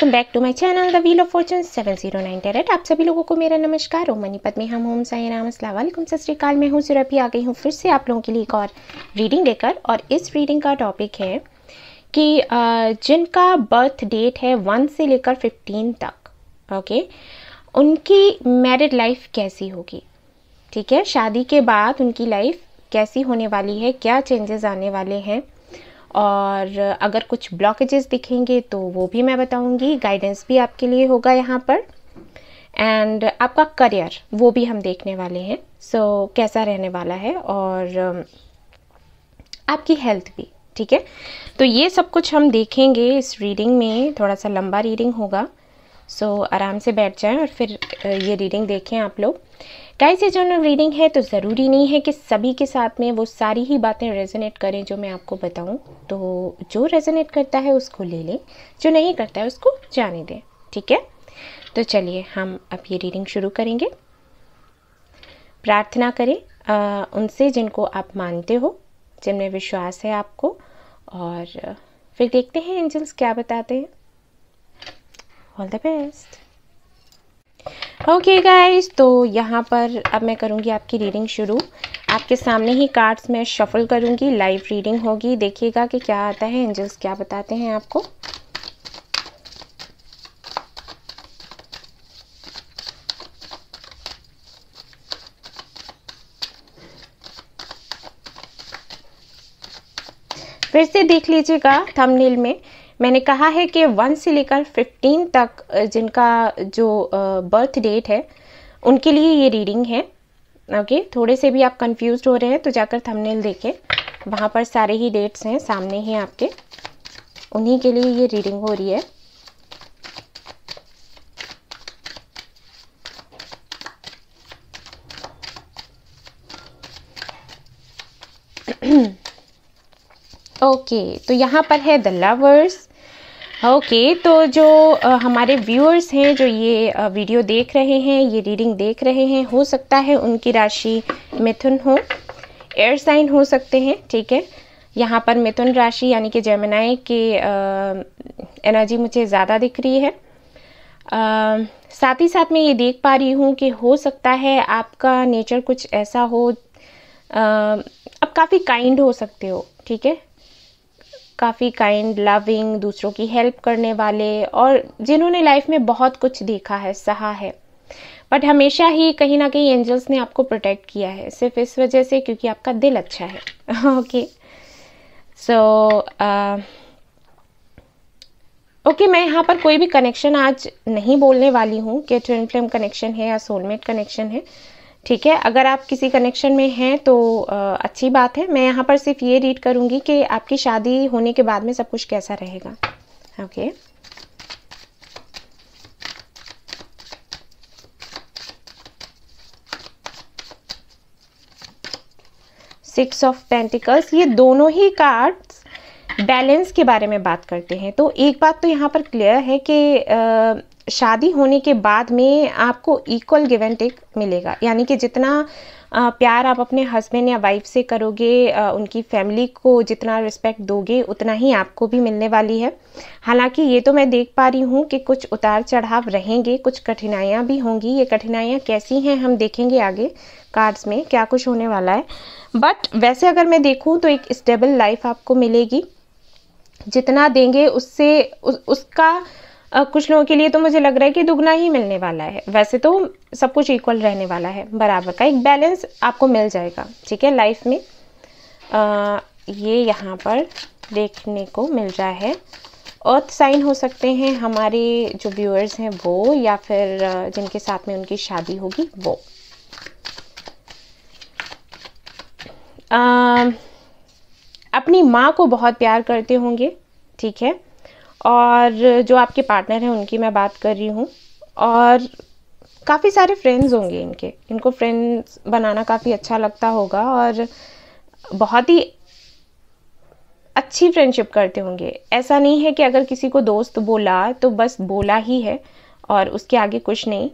Welcome back to my channel the wheel of fortune 709 tarot आप सभी लोगों को मेरा नमस्कार ओम मनीपत में हम होम साई राम असलम सत श्रीकाल मैं हूँ सुरभि आ गई हूँ फिर से आप लोगों के लिए एक और रीडिंग लेकर और इस रीडिंग का टॉपिक है कि जिनका बर्थ डेट है वन से लेकर फिफ्टीन तक ओके उनकी मैरिड लाइफ कैसी होगी ठीक है शादी के बाद उनकी लाइफ कैसी होने वाली है क्या चेंजेस आने वाले हैं और अगर कुछ ब्लॉकेजेस दिखेंगे तो वो भी मैं बताऊंगी गाइडेंस भी आपके लिए होगा यहाँ पर एंड आपका करियर वो भी हम देखने वाले हैं सो so, कैसा रहने वाला है और um, आपकी हेल्थ भी ठीक है तो ये सब कुछ हम देखेंगे इस रीडिंग में थोड़ा सा लंबा रीडिंग होगा सो so, आराम से बैठ जाएं और फिर uh, ये रीडिंग देखें आप लोग गाइस ये जर्नल रीडिंग है तो ज़रूरी नहीं है कि सभी के साथ में वो सारी ही बातें रेजोनेट करें जो मैं आपको बताऊं तो जो रेजोनेट करता है उसको ले लें जो नहीं करता है उसको जाने दें ठीक है तो चलिए हम अब ये रीडिंग शुरू करेंगे प्रार्थना करें आ, उनसे जिनको आप मानते हो जिनमें विश्वास है आपको और फिर देखते हैं एंजल्स क्या बताते हैं all the best okay okay guys तो यहाँ पर अब मैं करूँगी आपकी रीडिंग शुरू आपके सामने ही कार्ड्स में शफल करूँगी लाइव रीडिंग होगी देखिएगा कि क्या आता है एंजल्स क्या बताते हैं आपको फिर से देख लीजिएगा थंबनेल में मैंने कहा है कि वन से लेकर फिफ्टीन तक जिनका जो बर्थ डेट है उनके लिए ये रीडिंग है ओके थोड़े से भी आप कंफ्यूज हो रहे हैं तो जाकर थंबनेल देखें वहाँ पर सारे ही डेट्स हैं सामने ही आपके उन्हीं के लिए ये रीडिंग हो रही है ओके okay, तो यहाँ पर है द लवर्स ओके okay, तो जो हमारे व्यूअर्स हैं जो ये वीडियो देख रहे हैं ये रीडिंग देख रहे हैं हो सकता है उनकी राशि मिथुन हो एयर साइन हो सकते हैं ठीक है यहाँ पर मिथुन राशि यानी कि जेमिनाई की एनर्जी मुझे ज़्यादा दिख रही है आ, साथ ही साथ मैं ये देख पा रही हूँ कि हो सकता है आपका नेचर कुछ ऐसा हो आ, आप काफ़ी काइंड हो सकते हो ठीक है काफ़ी काइंड लविंग दूसरों की हेल्प करने वाले और जिन्होंने लाइफ में बहुत कुछ देखा है सहा है बट हमेशा ही कहीं ना कहीं एंजल्स ने आपको प्रोटेक्ट किया है सिर्फ इस वजह से क्योंकि आपका दिल अच्छा है ओके सो ओके मैं यहाँ पर कोई भी कनेक्शन आज नहीं बोलने वाली हूँ कि ट्विन फ्लेम कनेक्शन है या सोलमेट कनेक्शन है ठीक है अगर आप किसी कनेक्शन में हैं तो आ, अच्छी बात है मैं यहाँ पर सिर्फ ये रीड करूँगी कि आपकी शादी होने के बाद में सब कुछ कैसा रहेगा ओके सिक्स ऑफ पेंटिकल्स ये दोनों ही कार्ड्स बैलेंस के बारे में बात करते हैं तो एक बात तो यहाँ पर क्लियर है कि शादी होने के बाद में आपको इक्वल गिव एंड टेक मिलेगा यानी कि जितना प्यार आप अपने हस्बैंड या वाइफ से करोगे उनकी फैमिली को जितना रिस्पेक्ट दोगे उतना ही आपको भी मिलने वाली है हालांकि ये तो मैं देख पा रही हूँ कि कुछ उतार चढ़ाव रहेंगे कुछ कठिनाइयाँ भी होंगी ये कठिनाइयाँ कैसी हैं हम देखेंगे आगे कार्ड्स में क्या कुछ होने वाला है बट वैसे अगर मैं देखूँ तो एक स्टेबल लाइफ आपको मिलेगी जितना देंगे उससे उ, उसका कुछ लोगों के लिए तो मुझे लग रहा है कि दुगना ही मिलने वाला है वैसे तो सब कुछ इक्वल रहने वाला है बराबर का एक बैलेंस आपको मिल जाएगा ठीक है लाइफ में आ, ये यहाँ पर देखने को मिल रहा है अर्थ साइन हो सकते हैं हमारे जो व्यूअर्स हैं वो या फिर जिनके साथ में उनकी शादी होगी वो आ, अपनी माँ को बहुत प्यार करते होंगे ठीक है और जो आपके पार्टनर हैं उनकी मैं बात कर रही हूँ और काफ़ी सारे फ्रेंड्स होंगे इनके इनको फ्रेंड्स बनाना काफ़ी अच्छा लगता होगा और बहुत ही अच्छी फ्रेंडशिप करते होंगे ऐसा नहीं है कि अगर किसी को दोस्त बोला तो बस बोला ही है और उसके आगे कुछ नहीं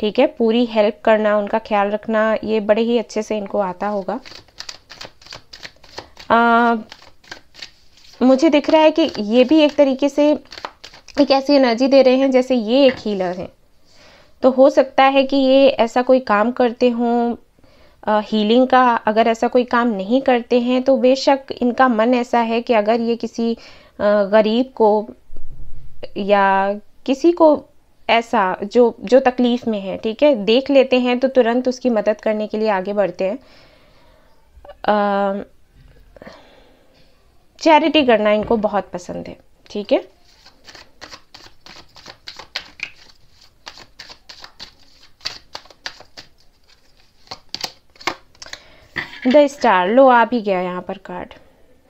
ठीक है पूरी हेल्प करना उनका ख्याल रखना ये बड़े ही अच्छे से इनको आता होगा आ, मुझे दिख रहा है कि ये भी एक तरीके से एक ऐसी एनर्जी दे रहे हैं जैसे ये एक हीलर है तो हो सकता है कि ये ऐसा कोई काम करते हों हीलिंग का अगर ऐसा कोई काम नहीं करते हैं तो बेशक इनका मन ऐसा है कि अगर ये किसी गरीब को या किसी को ऐसा जो जो तकलीफ़ में है ठीक है देख लेते हैं तो तुरंत उसकी मदद करने के लिए आगे बढ़ते हैं चैरिटी करना इनको बहुत पसंद है ठीक है द स्टार लो आ भी गया यहाँ पर कार्ड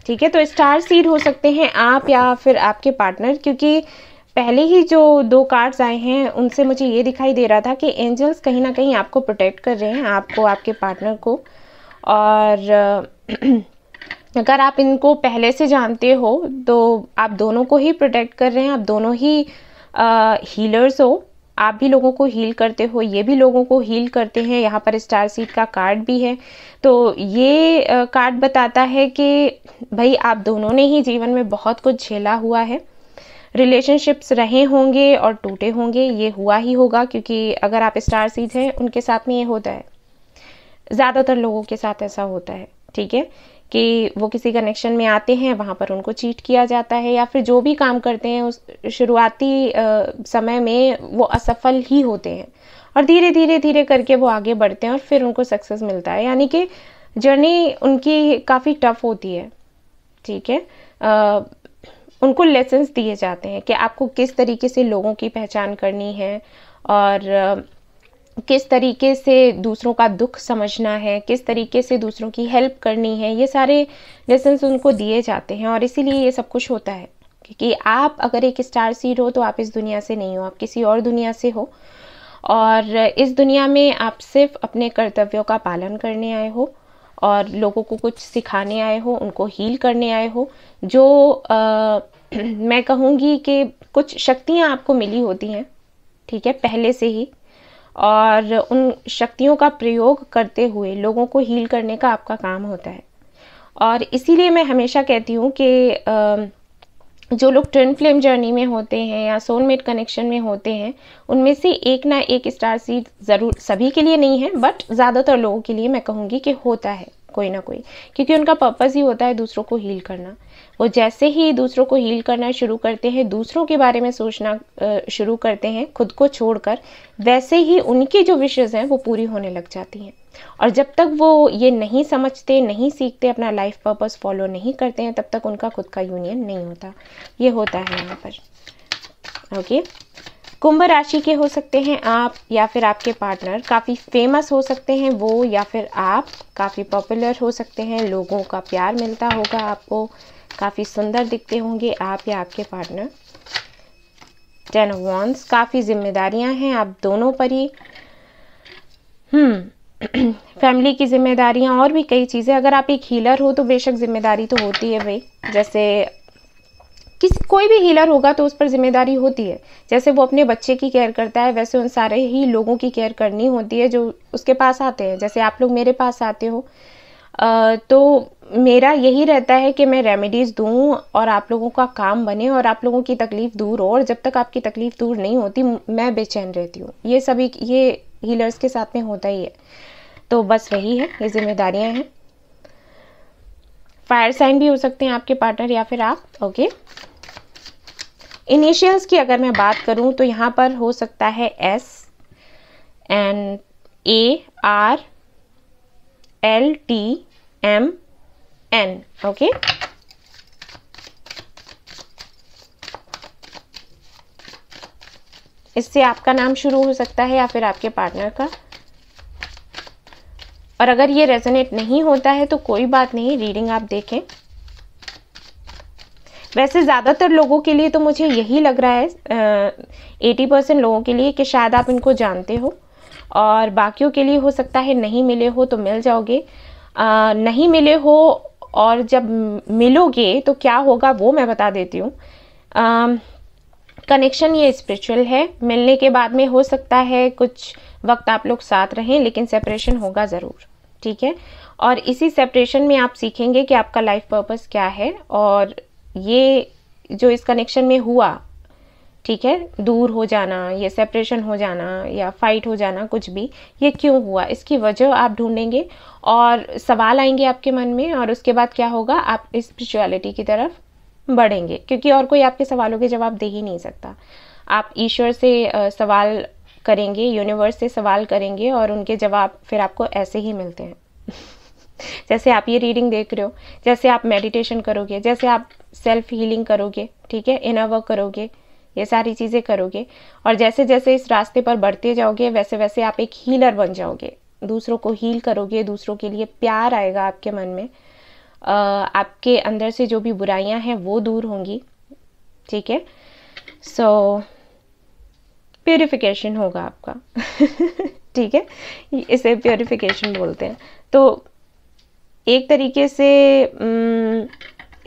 ठीक है तो स्टार सीड हो सकते हैं आप या फिर आपके पार्टनर क्योंकि पहले ही जो दो कार्ड्स आए हैं उनसे मुझे ये दिखाई दे रहा था कि एंजल्स कहीं ना कहीं आपको प्रोटेक्ट कर रहे हैं आपको आपके पार्टनर को और अगर आप इनको पहले से जानते हो तो आप दोनों को ही प्रोटेक्ट कर रहे हैं आप दोनों ही हीलर्स हो आप भी लोगों को हील करते हो ये भी लोगों को हील करते हैं यहाँ पर स्टार सीट का कार्ड भी है तो ये कार्ड बताता है कि भाई आप दोनों ने ही जीवन में बहुत कुछ झेला हुआ है रिलेशनशिप्स रहे होंगे और टूटे होंगे ये हुआ ही होगा क्योंकि अगर आप स्टार सीट हैं उनके साथ में ये होता है ज़्यादातर लोगों के साथ ऐसा होता है ठीक है कि वो किसी कनेक्शन में आते हैं वहाँ पर उनको चीट किया जाता है या फिर जो भी काम करते हैं उस शुरुआती समय में वो असफल ही होते हैं और धीरे धीरे धीरे करके वो आगे बढ़ते हैं और फिर उनको सक्सेस मिलता है यानी कि जर्नी उनकी काफ़ी टफ होती है ठीक है उनको लेसन्स दिए जाते हैं कि आपको किस तरीके से लोगों की पहचान करनी है और किस तरीके से दूसरों का दुख समझना है किस तरीके से दूसरों की हेल्प करनी है ये सारे लेसन्स उनको दिए जाते हैं और इसीलिए ये सब कुछ होता है क्योंकि आप अगर एक स्टार सीड हो तो आप इस दुनिया से नहीं हो आप किसी और दुनिया से हो और इस दुनिया में आप सिर्फ अपने कर्तव्यों का पालन करने आए हो और लोगों को कुछ सिखाने आए हो उनको हील करने आए हो जो आ, मैं कहूँगी कि कुछ शक्तियाँ आपको मिली होती हैं ठीक है पहले से ही और उन शक्तियों का प्रयोग करते हुए लोगों को हील करने का आपका काम होता है और इसीलिए मैं हमेशा कहती हूँ कि जो लोग ट्विन फ्लेम जर्नी में होते हैं या सोलमेट कनेक्शन में होते हैं उनमें से एक ना एक स्टार सीड ज़रूर सभी के लिए नहीं है बट ज़्यादातर लोगों के लिए मैं कहूँगी कि होता है कोई ना कोई क्योंकि उनका पर्पज़ ही होता है दूसरों को हील करना वो जैसे ही दूसरों को हील करना शुरू करते हैं दूसरों के बारे में सोचना शुरू करते हैं खुद को छोड़कर वैसे ही उनकी जो विशेज़ हैं वो पूरी होने लग जाती हैं और जब तक वो ये नहीं समझते नहीं सीखते अपना लाइफ पर्पज फॉलो नहीं करते हैं तब तक उनका खुद का यूनियन नहीं होता ये होता है यहाँ पर ओके okay? कुंभ राशि के हो सकते हैं आप या फिर आपके पार्टनर काफ़ी फेमस हो सकते हैं वो या फिर आप काफ़ी पॉपुलर हो सकते हैं लोगों का प्यार मिलता होगा आपको काफ़ी सुंदर दिखते होंगे आप या आपके पार्टनर टेन वॉन्स काफ़ी जिम्मेदारियां हैं आप दोनों पर ही फैमिली हम्म, की जिम्मेदारियां और भी कई चीज़ें अगर आप एक हीलर हो तो बेशक जिम्मेदारी तो होती है भाई जैसे किसी कोई भी हीलर होगा तो उस पर जिम्मेदारी होती है जैसे वो अपने बच्चे की केयर करता है वैसे उन सारे ही लोगों की केयर करनी होती है जो उसके पास आते हैं जैसे आप लोग मेरे पास आते हो तो मेरा यही रहता है कि मैं रेमेडीज़ दूँ और आप लोगों का काम बने और आप लोगों की तकलीफ़ दूर हो और जब तक आपकी तकलीफ़ दूर नहीं होती मैं बेचैन रहती हूँ ये सभी ये हीलर्स के साथ में होता ही है तो बस वही है ये जिम्मेदारियाँ हैं फायर साइन भी हो सकते हैं आपके पार्टनर या फिर आप ओके इनिशियल्स की अगर मैं बात करूं तो यहां पर हो सकता है S and A R L T M N okay इससे आपका नाम शुरू हो सकता है या फिर आपके पार्टनर का और अगर ये रेजोनेट नहीं होता है तो कोई बात नहीं रीडिंग आप देखें वैसे ज़्यादातर लोगों के लिए तो मुझे यही लग रहा है एटी परसेंट लोगों के लिए कि शायद आप इनको जानते हो और बाकियों के लिए हो सकता है नहीं मिले हो तो मिल जाओगे आ, नहीं मिले हो और जब मिलोगे तो क्या होगा वो मैं बता देती हूँ कनेक्शन ये स्पिरिचुअल है मिलने के बाद में हो सकता है कुछ वक्त आप लोग साथ रहें लेकिन सेपरेशन होगा ज़रूर ठीक है और इसी सेपरेशन में आप सीखेंगे कि आपका लाइफ पर्पस क्या है और ये जो इस कनेक्शन में हुआ ठीक है दूर हो जाना या सेपरेशन हो जाना या फाइट हो जाना कुछ भी ये क्यों हुआ इसकी वजह आप ढूंढेंगे और सवाल आएंगे आपके मन में और उसके बाद क्या होगा आप स्पिरिचुअलिटी की तरफ बढ़ेंगे क्योंकि और कोई आपके सवालों के जवाब दे ही नहीं सकता आप ईश्वर से सवाल करेंगे यूनिवर्स से सवाल करेंगे और उनके जवाब फिर आपको ऐसे ही मिलते हैं जैसे आप ये रीडिंग देख रहे हो जैसे आप मेडिटेशन करोगे जैसे आप सेल्फ हीलिंग करोगे ठीक है इनर वर्क करोगे ये सारी चीज़ें करोगे और जैसे जैसे इस रास्ते पर बढ़ते जाओगे वैसे वैसे आप एक हीलर बन जाओगे दूसरों को हील करोगे दूसरों के लिए प्यार आएगा आपके मन में आपके अंदर से जो भी बुराइयां हैं वो दूर होंगी ठीक है सो so, प्योरीफिकेशन होगा आपका ठीक है इसे प्योरीफिकेशन बोलते हैं तो एक तरीके से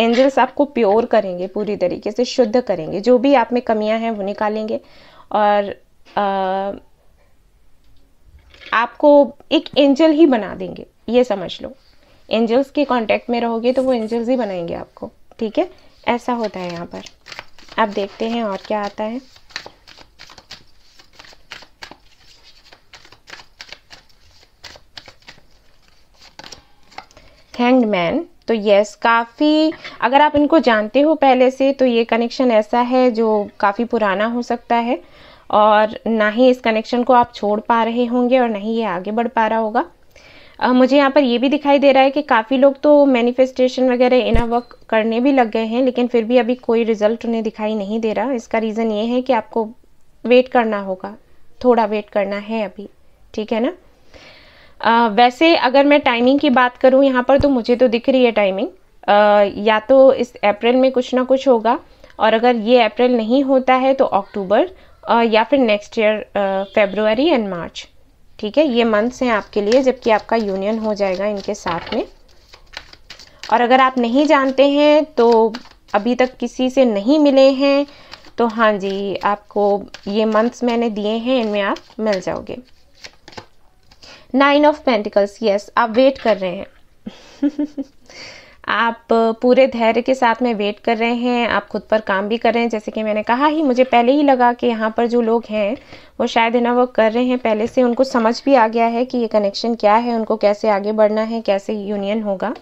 एंजल्स आपको प्योर करेंगे पूरी तरीके से शुद्ध करेंगे जो भी आप में कमियां हैं वो निकालेंगे और आ, आपको एक एंजल ही बना देंगे ये समझ लो एंजल्स के कांटेक्ट में रहोगे तो वो एंजल्स ही बनाएंगे आपको ठीक है ऐसा होता है यहाँ पर अब देखते हैं और क्या आता है हैंग्ड मैन तो यस काफ़ी अगर आप इनको जानते हो पहले से तो ये कनेक्शन ऐसा है जो काफ़ी पुराना हो सकता है और ना ही इस कनेक्शन को आप छोड़ पा रहे होंगे और ना ही ये आगे बढ़ पा रहा होगा आ, मुझे यहाँ पर ये भी दिखाई दे रहा है कि काफ़ी लोग तो मैनिफेस्टेशन वगैरह इनर वर्क करने भी लग गए हैं लेकिन फिर भी अभी कोई रिजल्ट उन्हें दिखाई नहीं दे रहा इसका रीज़न ये है कि आपको वेट करना होगा थोड़ा वेट करना है अभी ठीक है ना आ, वैसे अगर मैं टाइमिंग की बात करूँ यहाँ पर तो मुझे तो दिख रही है टाइमिंग या तो इस अप्रैल में कुछ ना कुछ होगा और अगर ये अप्रैल नहीं होता है तो अक्टूबर या फिर next year February and March ठीक है ये मंथ्स हैं आपके लिए जबकि आपका यूनियन हो जाएगा इनके साथ में और अगर आप नहीं जानते हैं तो अभी तक किसी से नहीं मिले हैं तो हाँ जी आपको ये मंथ्स मैंने दिए हैं इनमें आप मिल जाओगे नाइन ऑफ पेंटिकल्स यस आप वेट कर रहे हैं आप uh, पूरे धैर्य के साथ में वेट कर रहे हैं आप खुद पर काम भी कर रहे हैं जैसे कि मैंने कहा ही मुझे पहले ही लगा कि यहाँ पर जो लोग हैं वो शायद है ना वो कर रहे हैं पहले से उनको समझ भी आ गया है कि ये कनेक्शन क्या है उनको कैसे आगे बढ़ना है कैसे यूनियन होगा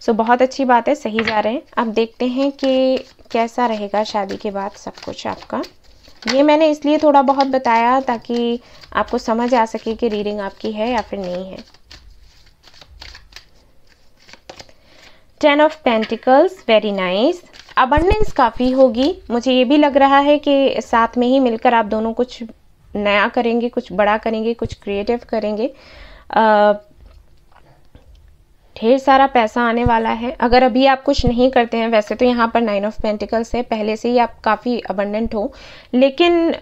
सो so, बहुत अच्छी बात है सही जा रहे हैं अब देखते हैं कि कैसा रहेगा शादी के बाद सब कुछ आपका ये मैंने इसलिए थोड़ा बहुत बताया ताकि आपको समझ आ सके कि रीडिंग आपकी है या फिर नहीं है ten of pentacles very nice abundance काफ़ी होगी मुझे ये भी लग रहा है कि साथ में ही मिलकर आप दोनों कुछ नया करेंगे कुछ बड़ा करेंगे कुछ क्रिएटिव करेंगे uh, ढेर सारा पैसा आने वाला है अगर अभी आप कुछ नहीं करते हैं वैसे तो यहाँ पर नाइन ऑफ पेंटिकल्स है पहले से ही आप काफ़ी अबंडेंट हो लेकिन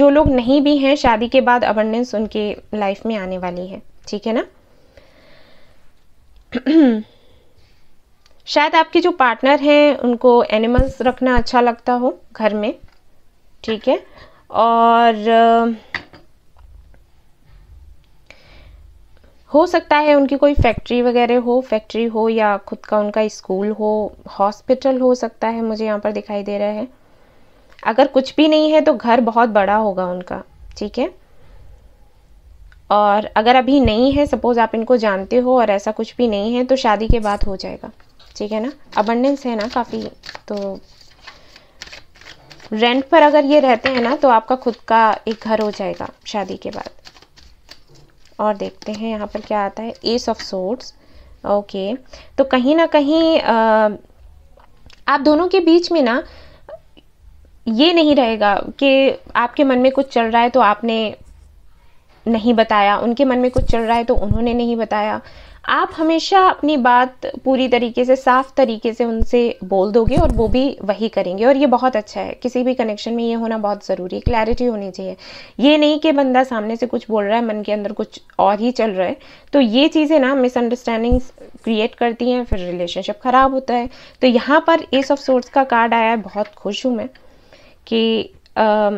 जो लोग नहीं भी हैं शादी के बाद अबंडेंस उनकी लाइफ में आने वाली है ठीक है ना शायद आपके जो पार्टनर हैं उनको एनिमल्स रखना अच्छा लगता हो घर में ठीक है और हो सकता है उनकी कोई फैक्ट्री वगैरह हो फैक्ट्री हो या खुद का उनका स्कूल हो हॉस्पिटल हो सकता है मुझे यहाँ पर दिखाई दे रहा है अगर कुछ भी नहीं है तो घर बहुत बड़ा होगा उनका ठीक है और अगर अभी नहीं है सपोज़ आप इनको जानते हो और ऐसा कुछ भी नहीं है तो शादी के बाद हो जाएगा ठीक है ना अबंडेंस है ना काफ़ी तो रेंट पर अगर ये रहते हैं ना तो आपका खुद का एक घर हो जाएगा शादी के बाद और देखते हैं यहाँ पर क्या आता है एस ऑफ सोर्ट्स ओके तो कहीं ना कहीं आ, आप दोनों के बीच में ना ये नहीं रहेगा कि आपके मन में कुछ चल रहा है तो आपने नहीं बताया उनके मन में कुछ चल रहा है तो उन्होंने नहीं बताया आप हमेशा अपनी बात पूरी तरीके से साफ तरीके से उनसे बोल दोगे और वो भी वही करेंगे और ये बहुत अच्छा है किसी भी कनेक्शन में ये होना बहुत ज़रूरी है क्लैरिटी होनी चाहिए ये नहीं कि बंदा सामने से कुछ बोल रहा है मन के अंदर कुछ और ही चल रहा है तो ये चीज़ें ना मिसअंडरस्टैंडिंग्स क्रिएट करती हैं फिर रिलेशनशिप ख़राब होता है तो यहाँ पर एस ऑफ सोर्स का कार्ड आया है बहुत खुश हूँ मैं कि आ,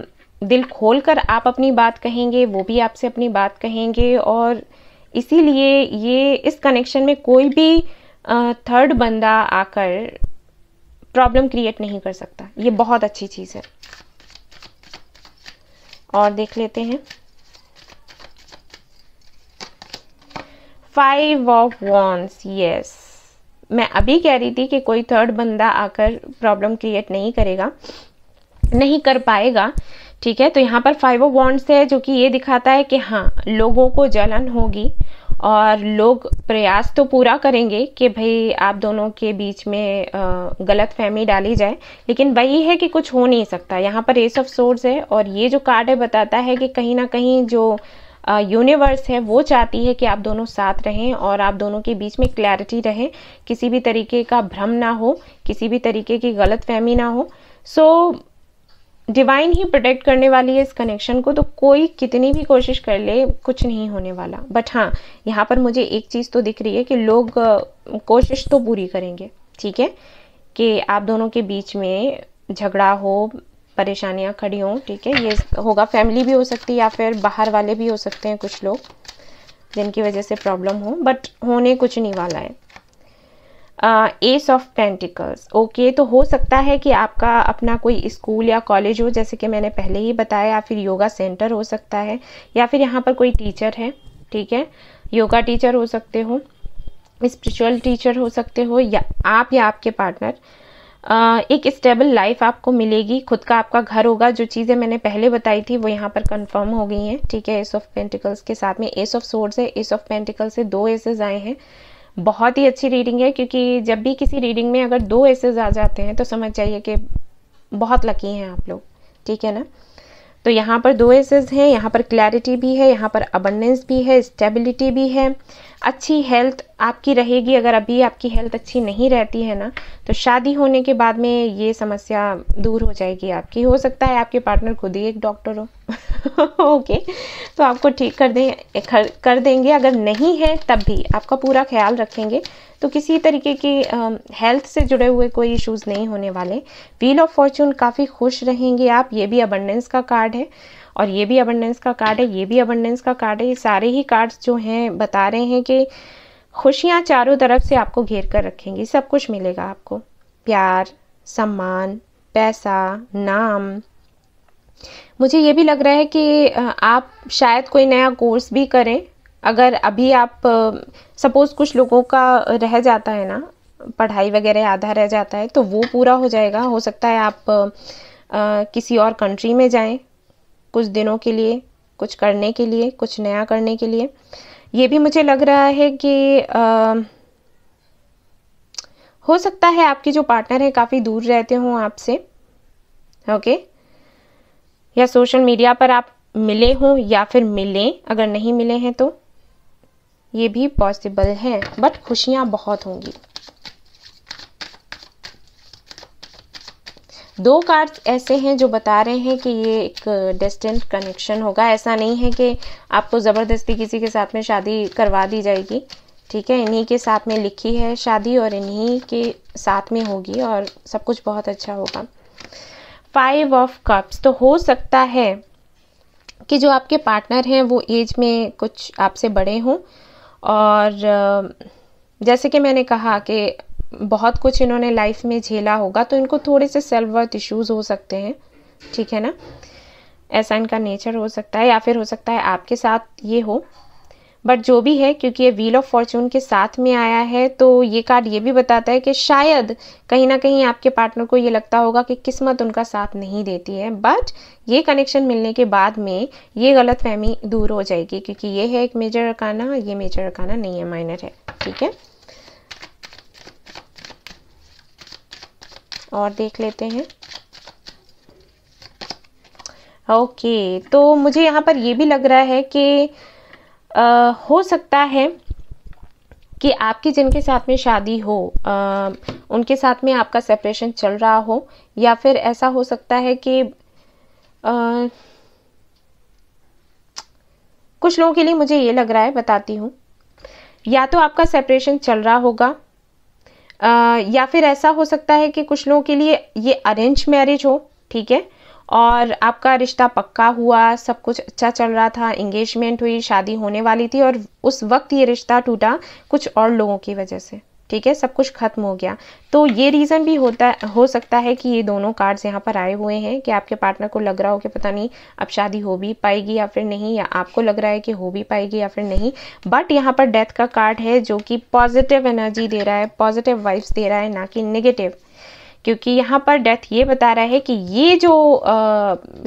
दिल खोल कर आप अपनी बात कहेंगे वो भी आपसे अपनी बात कहेंगे और इसीलिए ये इस कनेक्शन में कोई भी थर्ड बंदा आकर प्रॉब्लम क्रिएट नहीं कर सकता ये बहुत अच्छी चीज़ है और देख लेते हैं फाइव ऑफ वॉन्स यस मैं अभी कह रही थी कि कोई थर्ड बंदा आकर प्रॉब्लम क्रिएट नहीं करेगा नहीं कर पाएगा ठीक है तो यहाँ पर फाइव ऑफ वॉन्ट्स है जो कि ये दिखाता है कि हाँ लोगों को जलन होगी और लोग प्रयास तो पूरा करेंगे कि भाई आप दोनों के बीच में गलत फहमी डाली जाए लेकिन वही है कि कुछ हो नहीं सकता यहाँ पर एस ऑफ सोर्स है और ये जो कार्ड है बताता है कि कहीं ना कहीं जो यूनिवर्स है वो चाहती है कि आप दोनों साथ रहें और आप दोनों के बीच में क्लैरिटी रहे किसी भी तरीके का भ्रम ना हो किसी भी तरीके की गलत फहमी ना हो सो so, डिवाइन ही प्रोटेक्ट करने वाली है इस कनेक्शन को तो कोई कितनी भी कोशिश कर ले कुछ नहीं होने वाला बट हाँ यहाँ पर मुझे एक चीज़ तो दिख रही है कि लोग कोशिश तो पूरी करेंगे ठीक है कि आप दोनों के बीच में झगड़ा हो परेशानियाँ खड़ी हों ठीक है ये होगा फैमिली भी हो सकती है या फिर बाहर वाले भी हो सकते हैं कुछ लोग जिनकी वजह से प्रॉब्लम हो बट होने कुछ नहीं वाला है एस ऑफ पेंटिकल्स ओके तो हो सकता है कि आपका अपना कोई स्कूल या कॉलेज हो जैसे कि मैंने पहले ही बताया या फिर योगा सेंटर हो सकता है या फिर यहाँ पर कोई टीचर है ठीक है योगा टीचर हो सकते हो स्पिरिचुअल टीचर हो सकते हो या आप या आपके पार्टनर uh, एक स्टेबल लाइफ आपको मिलेगी खुद का आपका घर होगा जो चीज़ें मैंने पहले बताई थी वो यहाँ पर कंफर्म हो गई हैं ठीक है एस ऑफ पेंटिकल्स के साथ में एस ऑफ सोर्स है एस ऑफ पेंटिकल्स से दो एसेज आए हैं बहुत ही अच्छी रीडिंग है क्योंकि जब भी किसी रीडिंग में अगर दो एसेज आ जाते हैं तो समझ जाइए कि बहुत लकी हैं आप लोग ठीक है ना तो यहाँ पर दो एसेज हैं यहाँ पर क्लैरिटी भी है यहाँ पर अबंडेंस भी है स्टेबिलिटी भी है अच्छी हेल्थ आपकी रहेगी अगर अभी आपकी हेल्थ अच्छी नहीं रहती है ना तो शादी होने के बाद में ये समस्या दूर हो जाएगी आपकी हो सकता है आपके पार्टनर खुद ही एक डॉक्टर हो ओके तो आपको ठीक कर दें कर देंगे अगर नहीं है तब भी आपका पूरा ख्याल रखेंगे तो किसी तरीके की हेल्थ से जुड़े हुए कोई इश्यूज नहीं होने वाले व्हील ऑफ फॉर्चून काफ़ी खुश रहेंगे आप ये भी अबंडेंस का कार्ड है और ये भी अबंडेंस का कार्ड है ये भी अबंडेंस का कार्ड है ये सारे ही कार्ड्स जो हैं बता रहे हैं कि खुशियाँ चारों तरफ से आपको घेर कर रखेंगी सब कुछ मिलेगा आपको प्यार सम्मान पैसा नाम मुझे ये भी लग रहा है कि आप शायद कोई नया कोर्स भी करें अगर अभी आप सपोज़ कुछ लोगों का रह जाता है ना पढ़ाई वगैरह आधा रह जाता है तो वो पूरा हो जाएगा हो सकता है आप आ, किसी और कंट्री में जाएं कुछ दिनों के लिए कुछ करने के लिए कुछ नया करने के लिए ये भी मुझे लग रहा है कि आ, हो सकता है आपके जो पार्टनर है काफ़ी दूर रहते हों आपसे ओके या सोशल मीडिया पर आप मिले हों या फिर मिलें अगर नहीं मिले हैं तो ये भी पॉसिबल है बट खुशियाँ बहुत होंगी दो कार्ड्स ऐसे हैं जो बता रहे हैं कि ये एक डिस्टेंट कनेक्शन होगा ऐसा नहीं है कि आपको ज़बरदस्ती किसी के साथ में शादी करवा दी जाएगी ठीक है इन्हीं के साथ में लिखी है शादी और इन्हीं के साथ में होगी और सब कुछ बहुत अच्छा होगा फाइव ऑफ कप्स तो हो सकता है कि जो आपके पार्टनर हैं वो एज में कुछ आपसे बड़े हों और जैसे कि मैंने कहा कि बहुत कुछ इन्होंने लाइफ में झेला होगा तो इनको थोड़े से सेल्फ वर्थ इश्यूज़ हो सकते हैं ठीक है ना ऐसा इनका नेचर हो सकता है या फिर हो सकता है आपके साथ ये हो बट जो भी है क्योंकि ये व्हील ऑफ फॉर्चून के साथ में आया है तो ये कार्ड ये भी बताता है कि शायद कहीं ना कहीं आपके पार्टनर को ये लगता होगा कि किस्मत उनका साथ नहीं देती है बट ये कनेक्शन मिलने के बाद में ये गलत फहमी दूर हो जाएगी क्योंकि ये है एक मेजर अकाना ये मेजर अकाना नहीं है माइनर है ठीक है और देख लेते हैं ओके okay, तो मुझे यहाँ पर ये भी लग रहा है कि आ, हो सकता है कि आपकी जिनके साथ में शादी हो आ, उनके साथ में आपका सेपरेशन चल रहा हो या फिर ऐसा हो सकता है कि आ, कुछ लोगों के लिए मुझे ये लग रहा है बताती हूँ या तो आपका सेपरेशन चल रहा होगा या फिर ऐसा हो सकता है कि कुछ लोगों के लिए ये अरेंज मैरिज हो ठीक है और आपका रिश्ता पक्का हुआ सब कुछ अच्छा चल रहा था इंगेजमेंट हुई शादी होने वाली थी और उस वक्त ये रिश्ता टूटा कुछ और लोगों की वजह से ठीक है सब कुछ खत्म हो गया तो ये रीज़न भी होता हो सकता है कि ये दोनों कार्ड्स यहाँ पर आए हुए हैं कि आपके पार्टनर को लग रहा हो कि पता नहीं अब शादी हो भी पाएगी या फिर नहीं या आपको लग रहा है कि हो भी पाएगी या फिर नहीं बट यहाँ पर डेथ का कार्ड है जो कि पॉजिटिव एनर्जी दे रहा है पॉजिटिव वाइब्स दे रहा है ना कि नेगेटिव क्योंकि यहाँ पर डेथ ये बता रहा है कि ये जो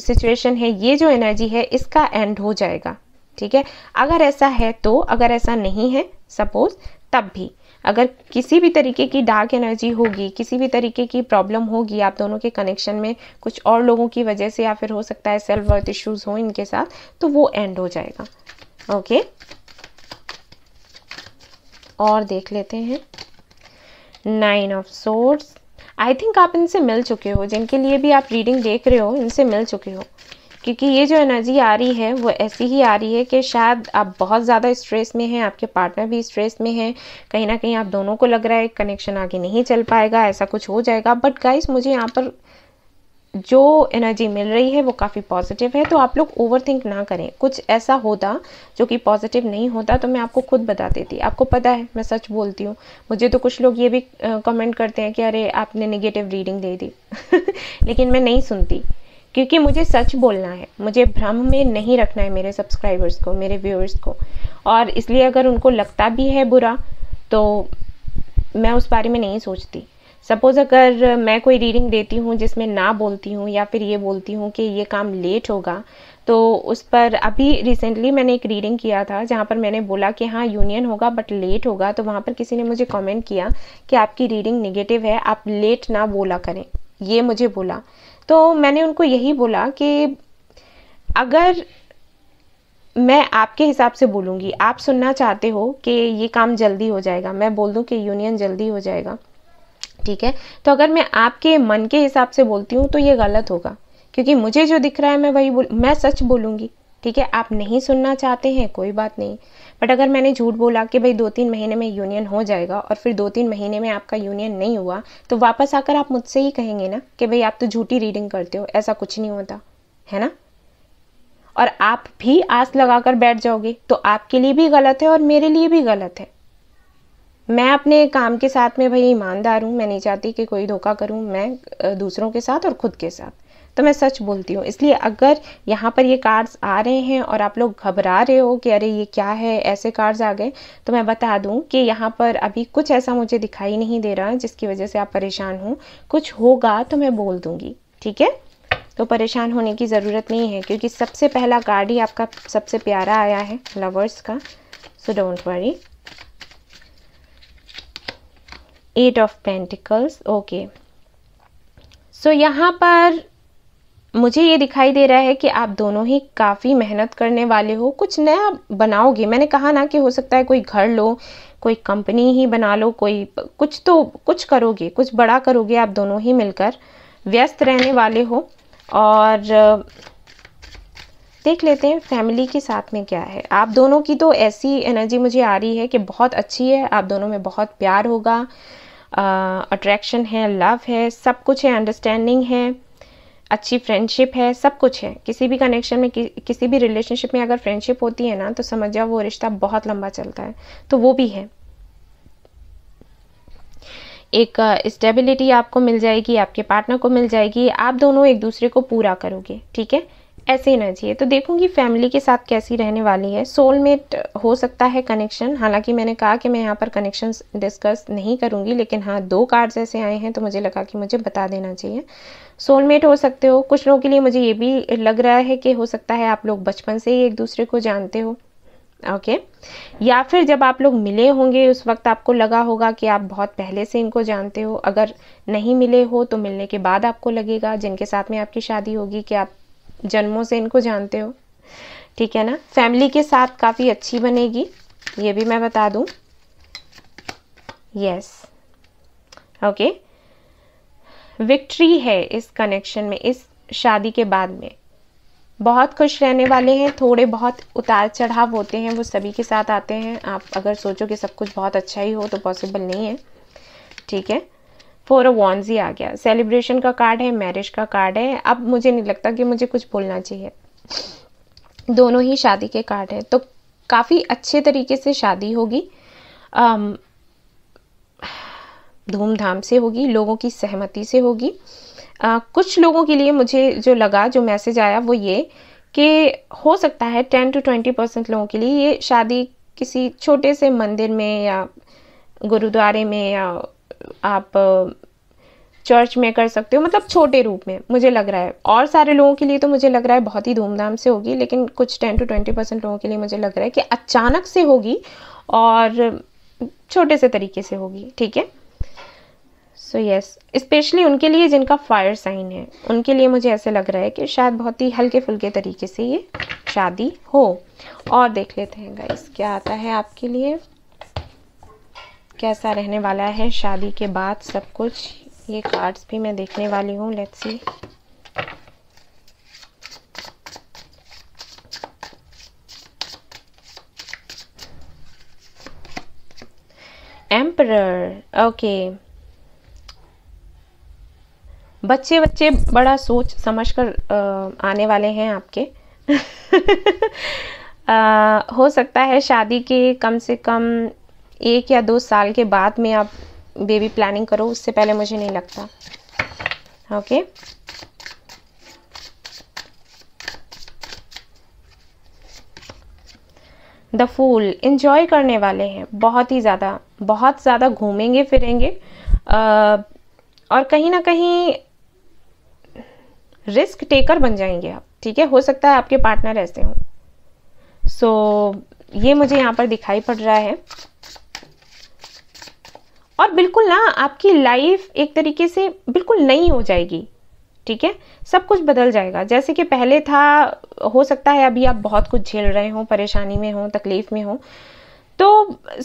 सिचुएशन है ये जो एनर्जी है इसका एंड हो जाएगा ठीक है अगर ऐसा है तो अगर ऐसा नहीं है सपोज तब भी अगर किसी भी तरीके की डार्क एनर्जी होगी किसी भी तरीके की प्रॉब्लम होगी आप दोनों के कनेक्शन में कुछ और लोगों की वजह से या फिर हो सकता है सेल्फ वर्थ इश्यूज़ हो इनके साथ तो वो एंड हो जाएगा ओके और देख लेते हैं nine of swords I think आप इनसे मिल चुके हो जिनके लिए भी आप रीडिंग देख रहे हो इनसे मिल चुके हो क्योंकि ये जो एनर्जी आ रही है वो ऐसी ही आ रही है कि शायद आप बहुत ज़्यादा स्ट्रेस में हैं आपके पार्टनर भी स्ट्रेस में हैं कहीं ना कहीं आप दोनों को लग रहा है कनेक्शन आगे नहीं चल पाएगा ऐसा कुछ हो जाएगा बट गाइस मुझे यहाँ पर जो एनर्जी मिल रही है वो काफ़ी पॉजिटिव है तो आप लोग ओवर थिंक ना करें कुछ ऐसा होता जो कि पॉजिटिव नहीं होता तो मैं आपको खुद बता देती आपको पता है मैं सच बोलती हूँ मुझे तो कुछ लोग ये भी कमेंट करते हैं कि अरे आपने नेगेटिव रीडिंग दे दी लेकिन मैं नहीं सुनती क्योंकि मुझे सच बोलना है मुझे भ्रम में नहीं रखना है मेरे सब्सक्राइबर्स को मेरे व्यूअर्स को और इसलिए अगर उनको लगता भी है बुरा तो मैं उस बारे में नहीं सोचती सपोज़ अगर मैं कोई रीडिंग देती हूँ जिसमें ना बोलती हूँ या फिर ये बोलती हूँ कि ये काम लेट होगा तो उस पर अभी रिसेंटली मैंने एक रीडिंग किया था जहाँ पर मैंने बोला कि हाँ यूनियन होगा बट लेट होगा तो वहाँ पर किसी ने मुझे कमेंट किया कि आपकी रीडिंग निगेटिव है आप लेट ना बोला करें ये मुझे बोला तो मैंने उनको यही बोला कि अगर मैं आपके हिसाब से बोलूँगी आप सुनना चाहते हो कि ये काम जल्दी हो जाएगा मैं बोल दूँ कि यूनियन जल्दी हो जाएगा ठीक है तो अगर मैं आपके मन के हिसाब से बोलती हूँ तो ये गलत होगा क्योंकि मुझे जो दिख रहा है मैं वही बोल मैं सच बोलूँगी ठीक है आप नहीं सुनना चाहते हैं कोई बात नहीं बट अगर मैंने झूठ बोला कि भाई दो तीन महीने में यूनियन हो जाएगा और फिर दो तीन महीने में आपका यूनियन नहीं हुआ तो वापस आकर आप मुझसे ही कहेंगे ना कि भाई आप तो झूठी रीडिंग करते हो ऐसा कुछ नहीं होता है ना और आप भी आस लगाकर बैठ जाओगे तो आपके लिए भी गलत है और मेरे लिए भी गलत है मैं अपने काम के साथ में भाई ईमानदार हूँ मैं नहीं चाहती कि कोई धोखा करूँ मैं दूसरों के साथ और खुद के साथ तो मैं सच बोलती हूँ इसलिए अगर यहाँ पर ये कार्ड्स आ रहे हैं और आप लोग घबरा रहे हो कि अरे ये क्या है ऐसे कार्ड्स आ गए तो मैं बता दूँ कि यहाँ पर अभी कुछ ऐसा मुझे दिखाई नहीं दे रहा है जिसकी वजह से आप परेशान हो कुछ होगा तो मैं बोल दूँगी ठीक है तो परेशान होने की ज़रूरत नहीं है क्योंकि सबसे पहला कार्ड ही आपका सबसे प्यारा आया है लवर्स का so don't worry eight of pentacles okay so यहाँ पर मुझे ये दिखाई दे रहा है कि आप दोनों ही काफ़ी मेहनत करने वाले हो कुछ नया बनाओगे मैंने कहा ना कि हो सकता है कोई घर लो कोई कंपनी ही बना लो कोई कुछ तो कुछ करोगे कुछ बड़ा करोगे आप दोनों ही मिलकर व्यस्त रहने वाले हो और देख लेते हैं फैमिली के साथ में क्या है आप दोनों की तो ऐसी एनर्जी मुझे आ रही है कि बहुत अच्छी है आप दोनों में बहुत प्यार होगा अट्रैक्शन है लव है सब कुछ है अंडरस्टैंडिंग है अच्छी फ्रेंडशिप है सब कुछ है किसी भी कनेक्शन में कि, किसी भी रिलेशनशिप में अगर फ्रेंडशिप होती है ना तो समझ जाओ वो रिश्ता बहुत लंबा चलता है तो वो भी है एक स्टेबिलिटी आपको मिल जाएगी आपके पार्टनर को मिल जाएगी आप दोनों एक दूसरे को पूरा करोगे ठीक है ऐसे एनर्जी है तो देखूंगी फैमिली के साथ कैसी रहने वाली है सोलमेट हो सकता है कनेक्शन हालांकि मैंने कहा कि मैं यहाँ पर कनेक्शन डिस्कस नहीं करूँगी लेकिन हाँ दो कार्ड्स ऐसे आए हैं तो मुझे लगा कि मुझे बता देना चाहिए सोलमेट हो सकते हो कुछ लोगों के लिए मुझे ये भी लग रहा है कि हो सकता है आप लोग बचपन से ही एक दूसरे को जानते हो ओके okay. या फिर जब आप लोग मिले होंगे उस वक्त आपको लगा होगा कि आप बहुत पहले से इनको जानते हो अगर नहीं मिले हो तो मिलने के बाद आपको लगेगा जिनके साथ में आपकी शादी होगी कि आप जन्मों से इनको जानते हो ठीक है ना फैमिली के साथ काफ़ी अच्छी बनेगी ये भी मैं बता दूं यस ओके विक्ट्री है इस कनेक्शन में इस शादी के बाद में बहुत खुश रहने वाले हैं थोड़े बहुत उतार चढ़ाव होते हैं वो सभी के साथ आते हैं आप अगर सोचो कि सब कुछ बहुत अच्छा ही हो तो पॉसिबल नहीं है ठीक है फोर ऑफ वॉन्स ही आ गया सेलिब्रेशन का कार्ड है मैरिज का कार्ड है अब मुझे नहीं लगता कि मुझे कुछ बोलना चाहिए दोनों ही शादी के कार्ड हैं तो काफ़ी अच्छे तरीके से शादी होगी धूमधाम से होगी लोगों की सहमति से होगी आ, कुछ लोगों के लिए मुझे जो लगा जो मैसेज आया वो ये कि हो सकता है टेन टू ट्वेंटी परसेंट लोगों के लिए ये शादी किसी छोटे से मंदिर में या गुरुद्वारे में या आप चर्च में कर सकते हो मतलब छोटे रूप में मुझे लग रहा है और सारे लोगों के लिए तो मुझे लग रहा है बहुत ही धूमधाम से होगी लेकिन कुछ टेन टू ट्वेंटी परसेंट लोगों के लिए मुझे लग रहा है कि अचानक से होगी और छोटे से तरीके से होगी ठीक है सो यस स्पेशली उनके लिए जिनका फायर साइन है उनके लिए मुझे ऐसे लग रहा है कि शायद बहुत ही हल्के फुल्के तरीके से ये शादी हो और देख लेते हैं गाइस क्या आता है आपके लिए कैसा रहने वाला है शादी के बाद सब कुछ ये कार्ड्स भी मैं देखने वाली हूँ लेट्स सी एम्पर ओके बच्चे बच्चे बड़ा सोच समझ कर आने वाले हैं आपके आ, हो सकता है शादी के कम से कम एक या दो साल के बाद में आप बेबी प्लानिंग करो उससे पहले मुझे नहीं लगता ओके द फूल इन्जॉय करने वाले हैं बहुत ही ज़्यादा बहुत ज़्यादा घूमेंगे फिरेंगे आ, और कहीं ना कहीं रिस्क टेकर बन जाएंगे आप ठीक है हो सकता है आपके पार्टनर ऐसे हों सो so, ये मुझे यहाँ पर दिखाई पड़ रहा है और बिल्कुल ना आपकी लाइफ एक तरीके से बिल्कुल नई हो जाएगी ठीक है सब कुछ बदल जाएगा जैसे कि पहले था हो सकता है अभी आप बहुत कुछ झेल रहे हों परेशानी में हों तकलीफ़ में हों तो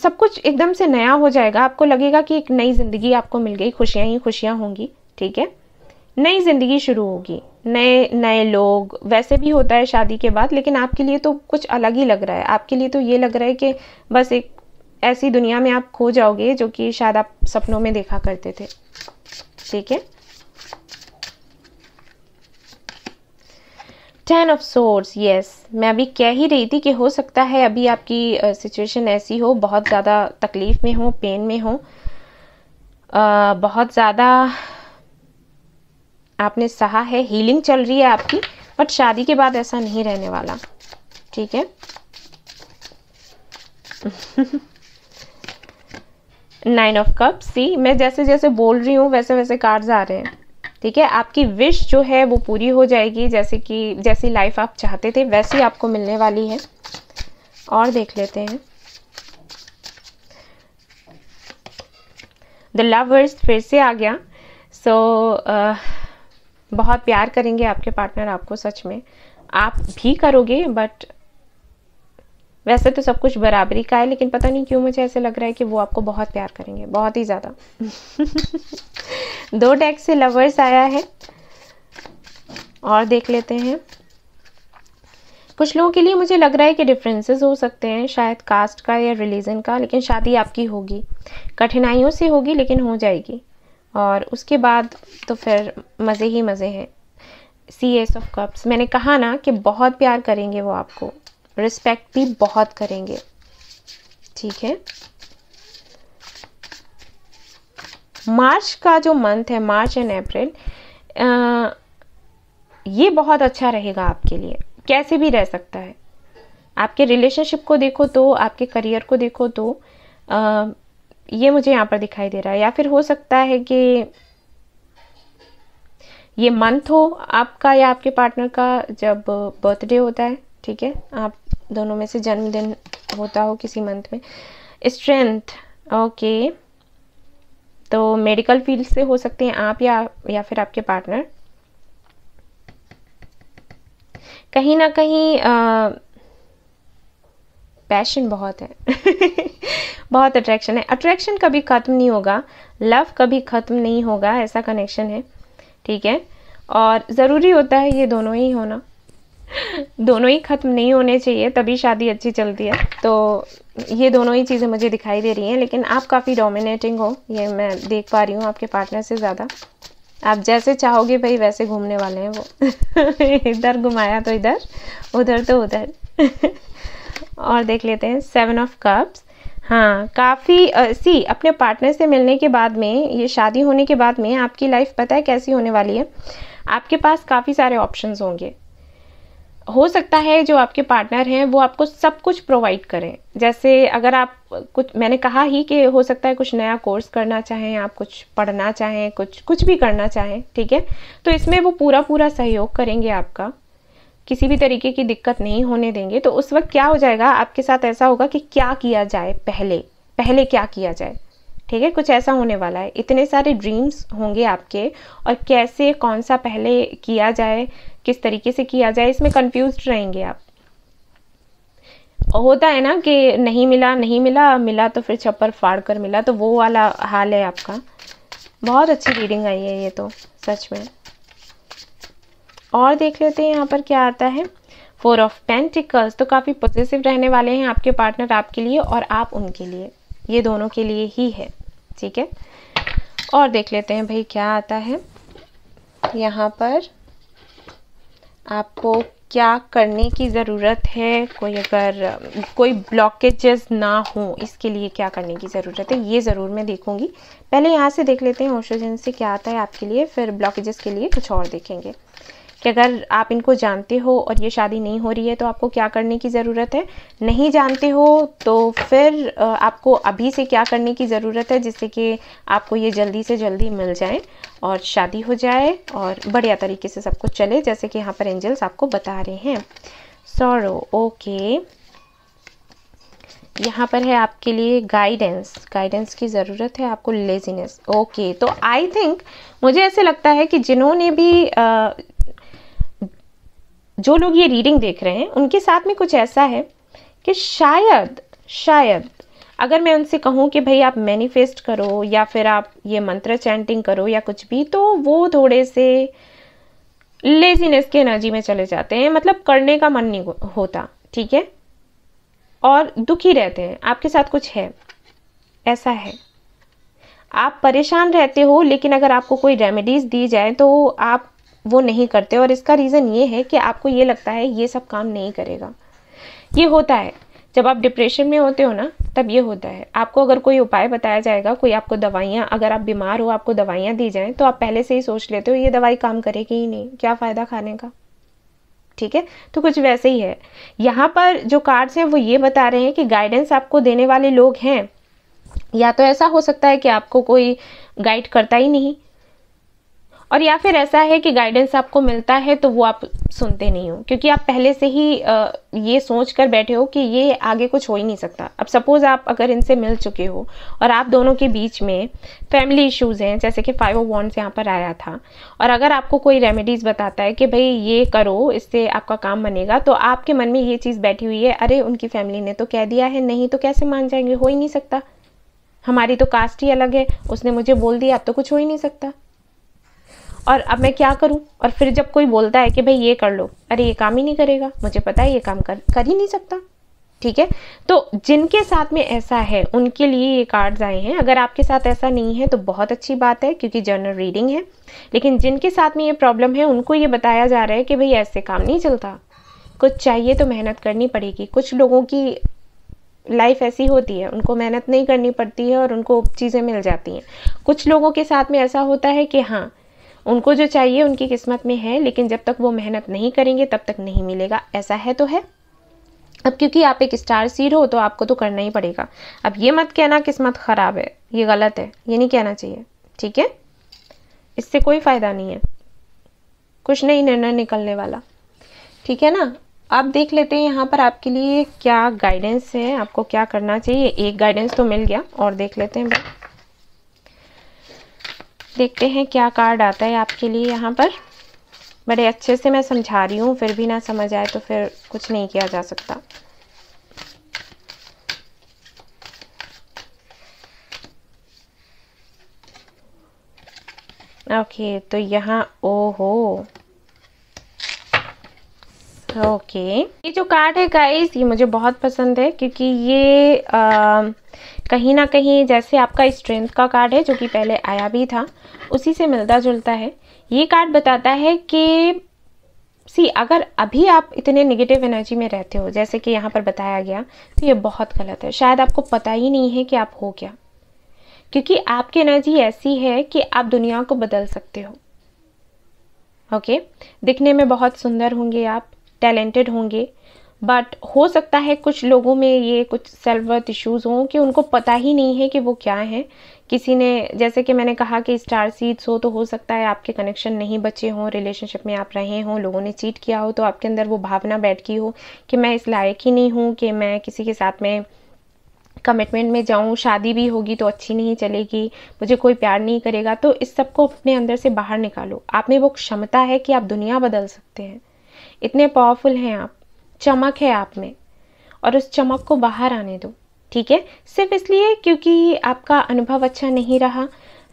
सब कुछ एकदम से नया हो जाएगा आपको लगेगा कि एक नई ज़िंदगी आपको मिल गई खुशियाँ ही खुशियाँ होंगी ठीक है नई ज़िंदगी शुरू होगी नए नए लोग वैसे भी होता है शादी के बाद लेकिन आपके लिए तो कुछ अलग ही लग रहा है आपके लिए तो ये लग रहा है कि बस एक ऐसी दुनिया में आप खो जाओगे जो कि शायद आप सपनों में देखा करते थे ठीक है टेन ऑफ सोर्स यस मैं अभी कह ही रही थी कि हो सकता है अभी आपकी सिचुएशन ऐसी हो बहुत ज़्यादा तकलीफ़ में हो पेन में हो आ, बहुत ज़्यादा आपने सहा है हीलिंग चल रही है आपकी बट शादी के बाद ऐसा नहीं रहने वाला ठीक है नाइन ऑफ कप सी मैं जैसे जैसे बोल रही हूँ वैसे वैसे कार्ड्स आ रहे हैं ठीक है आपकी विश जो है वो पूरी हो जाएगी जैसे कि जैसी लाइफ आप चाहते थे वैसी आपको मिलने वाली है और देख लेते हैं द लवर्स फिर से आ गया सो so, uh, बहुत प्यार करेंगे आपके पार्टनर आपको सच में आप भी करोगे बट वैसे तो सब कुछ बराबरी का है लेकिन पता नहीं क्यों मुझे ऐसे लग रहा है कि वो आपको बहुत प्यार करेंगे बहुत ही ज़्यादा दो टैक्स से लवर्स आया है और देख लेते हैं कुछ लोगों के लिए मुझे लग रहा है कि डिफरेंसेस हो सकते हैं शायद कास्ट का या रिलीजन का लेकिन शादी आपकी होगी कठिनाइयों से होगी लेकिन हो जाएगी और उसके बाद तो फिर मज़े ही मज़े हैं सी एस ऑफ कप्स मैंने कहा ना कि बहुत प्यार करेंगे वो आपको रिस्पेक्ट भी बहुत करेंगे ठीक है मार्च का जो मंथ है मार्च एंड अप्रैल ये बहुत अच्छा रहेगा आपके लिए कैसे भी रह सकता है आपके रिलेशनशिप को देखो तो आपके करियर को देखो तो आ, ये मुझे यहाँ पर दिखाई दे रहा है या फिर हो सकता है कि ये मंथ हो आपका या आपके पार्टनर का जब बर्थडे होता है ठीक है आप दोनों में से जन्मदिन होता हो किसी मंथ में स्ट्रेंथ ओके तो मेडिकल फील्ड से हो सकते हैं आप या या फिर आपके पार्टनर कहीं ना कहीं आ, पैशन बहुत है बहुत अट्रैक्शन है अट्रैक्शन कभी ख़त्म नहीं होगा लव कभी ख़त्म नहीं होगा ऐसा कनेक्शन है ठीक है और ज़रूरी होता है ये दोनों ही होना दोनों ही ख़त्म नहीं होने चाहिए तभी शादी अच्छी चलती है तो ये दोनों ही चीज़ें मुझे दिखाई दे रही हैं लेकिन आप काफ़ी डोमिनेटिंग हो ये मैं देख पा रही हूँ आपके पार्टनर से ज़्यादा आप जैसे चाहोगे भाई वैसे घूमने वाले हैं वो इधर घुमाया तो इधर उधर तो उधर और देख लेते हैं सेवन ऑफ कप्स हाँ काफ़ी सी अपने पार्टनर से मिलने के बाद में ये शादी होने के बाद में आपकी लाइफ पता है कैसी होने वाली है आपके पास काफ़ी सारे ऑप्शंस होंगे हो सकता है जो आपके पार्टनर हैं वो आपको सब कुछ प्रोवाइड करें जैसे अगर आप कुछ मैंने कहा ही कि हो सकता है कुछ नया कोर्स करना चाहें आप कुछ पढ़ना चाहें कुछ कुछ भी करना चाहें ठीक है तो इसमें वो पूरा पूरा सहयोग करेंगे आपका किसी भी तरीके की दिक्कत नहीं होने देंगे तो उस वक्त क्या हो जाएगा आपके साथ ऐसा होगा कि क्या किया जाए पहले पहले क्या किया जाए ठीक है कुछ ऐसा होने वाला है इतने सारे ड्रीम्स होंगे आपके और कैसे कौन सा पहले किया जाए किस तरीके से किया जाए इसमें कंफ्यूज रहेंगे आप होता है ना कि नहीं मिला नहीं मिला मिला तो फिर छप्पर फाड़ कर मिला तो वो वाला हाल है आपका बहुत अच्छी रीडिंग आई है ये तो सच में और देख लेते हैं यहाँ पर क्या आता है फोर ऑफ पेंटिकल्स तो काफ़ी पॉजिटिव रहने वाले हैं आपके पार्टनर आपके लिए और आप उनके लिए ये दोनों के लिए ही है ठीक है और देख लेते हैं भाई क्या आता है यहाँ पर आपको क्या करने की ज़रूरत है कोई अगर कोई ब्लॉकेजेस ना हो इसके लिए क्या करने की ज़रूरत है ये ज़रूर मैं देखूंगी पहले यहाँ से देख लेते हैं ओशोजन से क्या आता है आपके लिए फिर ब्लॉकेजेस के लिए कुछ और देखेंगे कि अगर आप इनको जानते हो और ये शादी नहीं हो रही है तो आपको क्या करने की ज़रूरत है नहीं जानते हो तो फिर आपको अभी से क्या करने की ज़रूरत है जिससे कि आपको ये जल्दी से जल्दी मिल जाए और शादी हो जाए और बढ़िया तरीके से सब कुछ चले जैसे कि यहाँ पर एंजल्स आपको बता रहे हैं सौरो ओके यहाँ पर है आपके लिए गाइडेंस गाइडेंस की ज़रूरत है आपको लेजीनेस ओके तो आई थिंक मुझे ऐसे लगता है कि जिन्होंने भी आ, जो लोग ये रीडिंग देख रहे हैं उनके साथ में कुछ ऐसा है कि शायद शायद अगर मैं उनसे कहूँ कि भाई आप मैनिफेस्ट करो या फिर आप ये मंत्र चैंटिंग करो या कुछ भी तो वो थोड़े से लेजीनेस के एनर्जी में चले जाते हैं मतलब करने का मन नहीं होता ठीक है और दुखी रहते हैं आपके साथ कुछ है ऐसा है आप परेशान रहते हो लेकिन अगर आपको कोई रेमेडीज़ दी जाए तो आप वो नहीं करते और इसका रीज़न ये है कि आपको ये लगता है ये सब काम नहीं करेगा ये होता है जब आप डिप्रेशन में होते हो ना तब ये होता है आपको अगर कोई उपाय बताया जाएगा कोई आपको दवाइयाँ अगर आप बीमार हो आपको दवाइयाँ दी जाएँ तो आप पहले से ही सोच लेते हो ये दवाई काम करेगी ही नहीं क्या फ़ायदा खाने का ठीक है तो कुछ वैसे ही है यहाँ पर जो कार्ड्स हैं वो ये बता रहे हैं कि गाइडेंस आपको देने वाले लोग हैं या तो ऐसा हो सकता है कि आपको कोई गाइड करता ही नहीं और या फिर ऐसा है कि गाइडेंस आपको मिलता है तो वो आप सुनते नहीं हो क्योंकि आप पहले से ही ये सोच कर बैठे हो कि ये आगे कुछ हो ही नहीं सकता अब सपोज़ आप अगर इनसे मिल चुके हो और आप दोनों के बीच में फैमिली इश्यूज़ हैं जैसे कि फाइव ऑफ वॉन्ट्स यहाँ पर आया था और अगर आपको कोई रेमेडीज़ बताता है कि भाई ये करो इससे आपका काम बनेगा तो आपके मन में ये चीज़ बैठी हुई है अरे उनकी फैमिली ने तो कह दिया है नहीं तो कैसे मान जाएंगे हो ही नहीं सकता हमारी तो कास्ट ही अलग है उसने मुझे बोल दिया अब तो कुछ हो ही नहीं सकता और अब मैं क्या करूँ और फिर जब कोई बोलता है कि भाई ये कर लो अरे ये काम ही नहीं करेगा मुझे पता है ये काम कर कर ही नहीं सकता ठीक है तो जिनके साथ में ऐसा है उनके लिए ये कार्ड्स आए हैं अगर आपके साथ ऐसा नहीं है तो बहुत अच्छी बात है क्योंकि जर्नल रीडिंग है लेकिन जिनके साथ में ये प्रॉब्लम है उनको ये बताया जा रहा है कि भाई ऐसे काम नहीं चलता कुछ चाहिए तो मेहनत करनी पड़ेगी कुछ लोगों की लाइफ ऐसी होती है उनको मेहनत नहीं करनी पड़ती है और उनको चीज़ें मिल जाती हैं कुछ लोगों के साथ में ऐसा होता है कि हाँ उनको जो चाहिए उनकी किस्मत में है लेकिन जब तक वो मेहनत नहीं करेंगे तब तक नहीं मिलेगा ऐसा है तो है अब क्योंकि आप एक स्टार सीड हो तो आपको तो करना ही पड़ेगा अब ये मत कहना किस्मत ख़राब है ये गलत है ये नहीं कहना चाहिए ठीक है इससे कोई फ़ायदा नहीं है कुछ नहीं निर्णय निकलने वाला ठीक है ना आप देख लेते हैं यहाँ पर आपके लिए क्या गाइडेंस है आपको क्या करना चाहिए एक गाइडेंस तो मिल गया और देख लेते हैं भाई देखते हैं क्या कार्ड आता है आपके लिए यहाँ पर बड़े अच्छे से मैं समझा रही हूँ फिर भी ना समझ आए तो फिर कुछ नहीं किया जा सकता ओके तो यहाँ हो ओके ये जो कार्ड है गाइस ये मुझे बहुत पसंद है क्योंकि ये आ, कहीं ना कहीं जैसे आपका स्ट्रेंथ का कार्ड है जो कि पहले आया भी था उसी से मिलता जुलता है ये कार्ड बताता है कि सी अगर अभी आप इतने नेगेटिव एनर्जी में रहते हो जैसे कि यहाँ पर बताया गया तो ये बहुत गलत है शायद आपको पता ही नहीं है कि आप हो क्या क्योंकि आपकी एनर्जी ऐसी है कि आप दुनिया को बदल सकते हो ओके दिखने में बहुत सुंदर होंगे आप टैलेंटेड होंगे बट हो सकता है कुछ लोगों में ये कुछ सेल्फ वर्थ इश्यूज़ हों कि उनको पता ही नहीं है कि वो क्या हैं किसी ने जैसे कि मैंने कहा कि स्टार सीड्स हो तो हो सकता है आपके कनेक्शन नहीं बचे हों रिलेशनशिप में आप रहे हों लोगों ने चीट किया हो तो आपके अंदर वो भावना बैठ गई हो कि मैं इस लायक ही नहीं हूँ कि मैं किसी के साथ में कमिटमेंट में जाऊँ शादी भी होगी तो अच्छी नहीं चलेगी मुझे कोई प्यार नहीं करेगा तो इस सब को अपने अंदर से बाहर निकालो आप में वो क्षमता है कि आप दुनिया बदल सकते हैं इतने पावरफुल हैं आप चमक है आप में और उस चमक को बाहर आने दो ठीक है सिर्फ इसलिए क्योंकि आपका अनुभव अच्छा नहीं रहा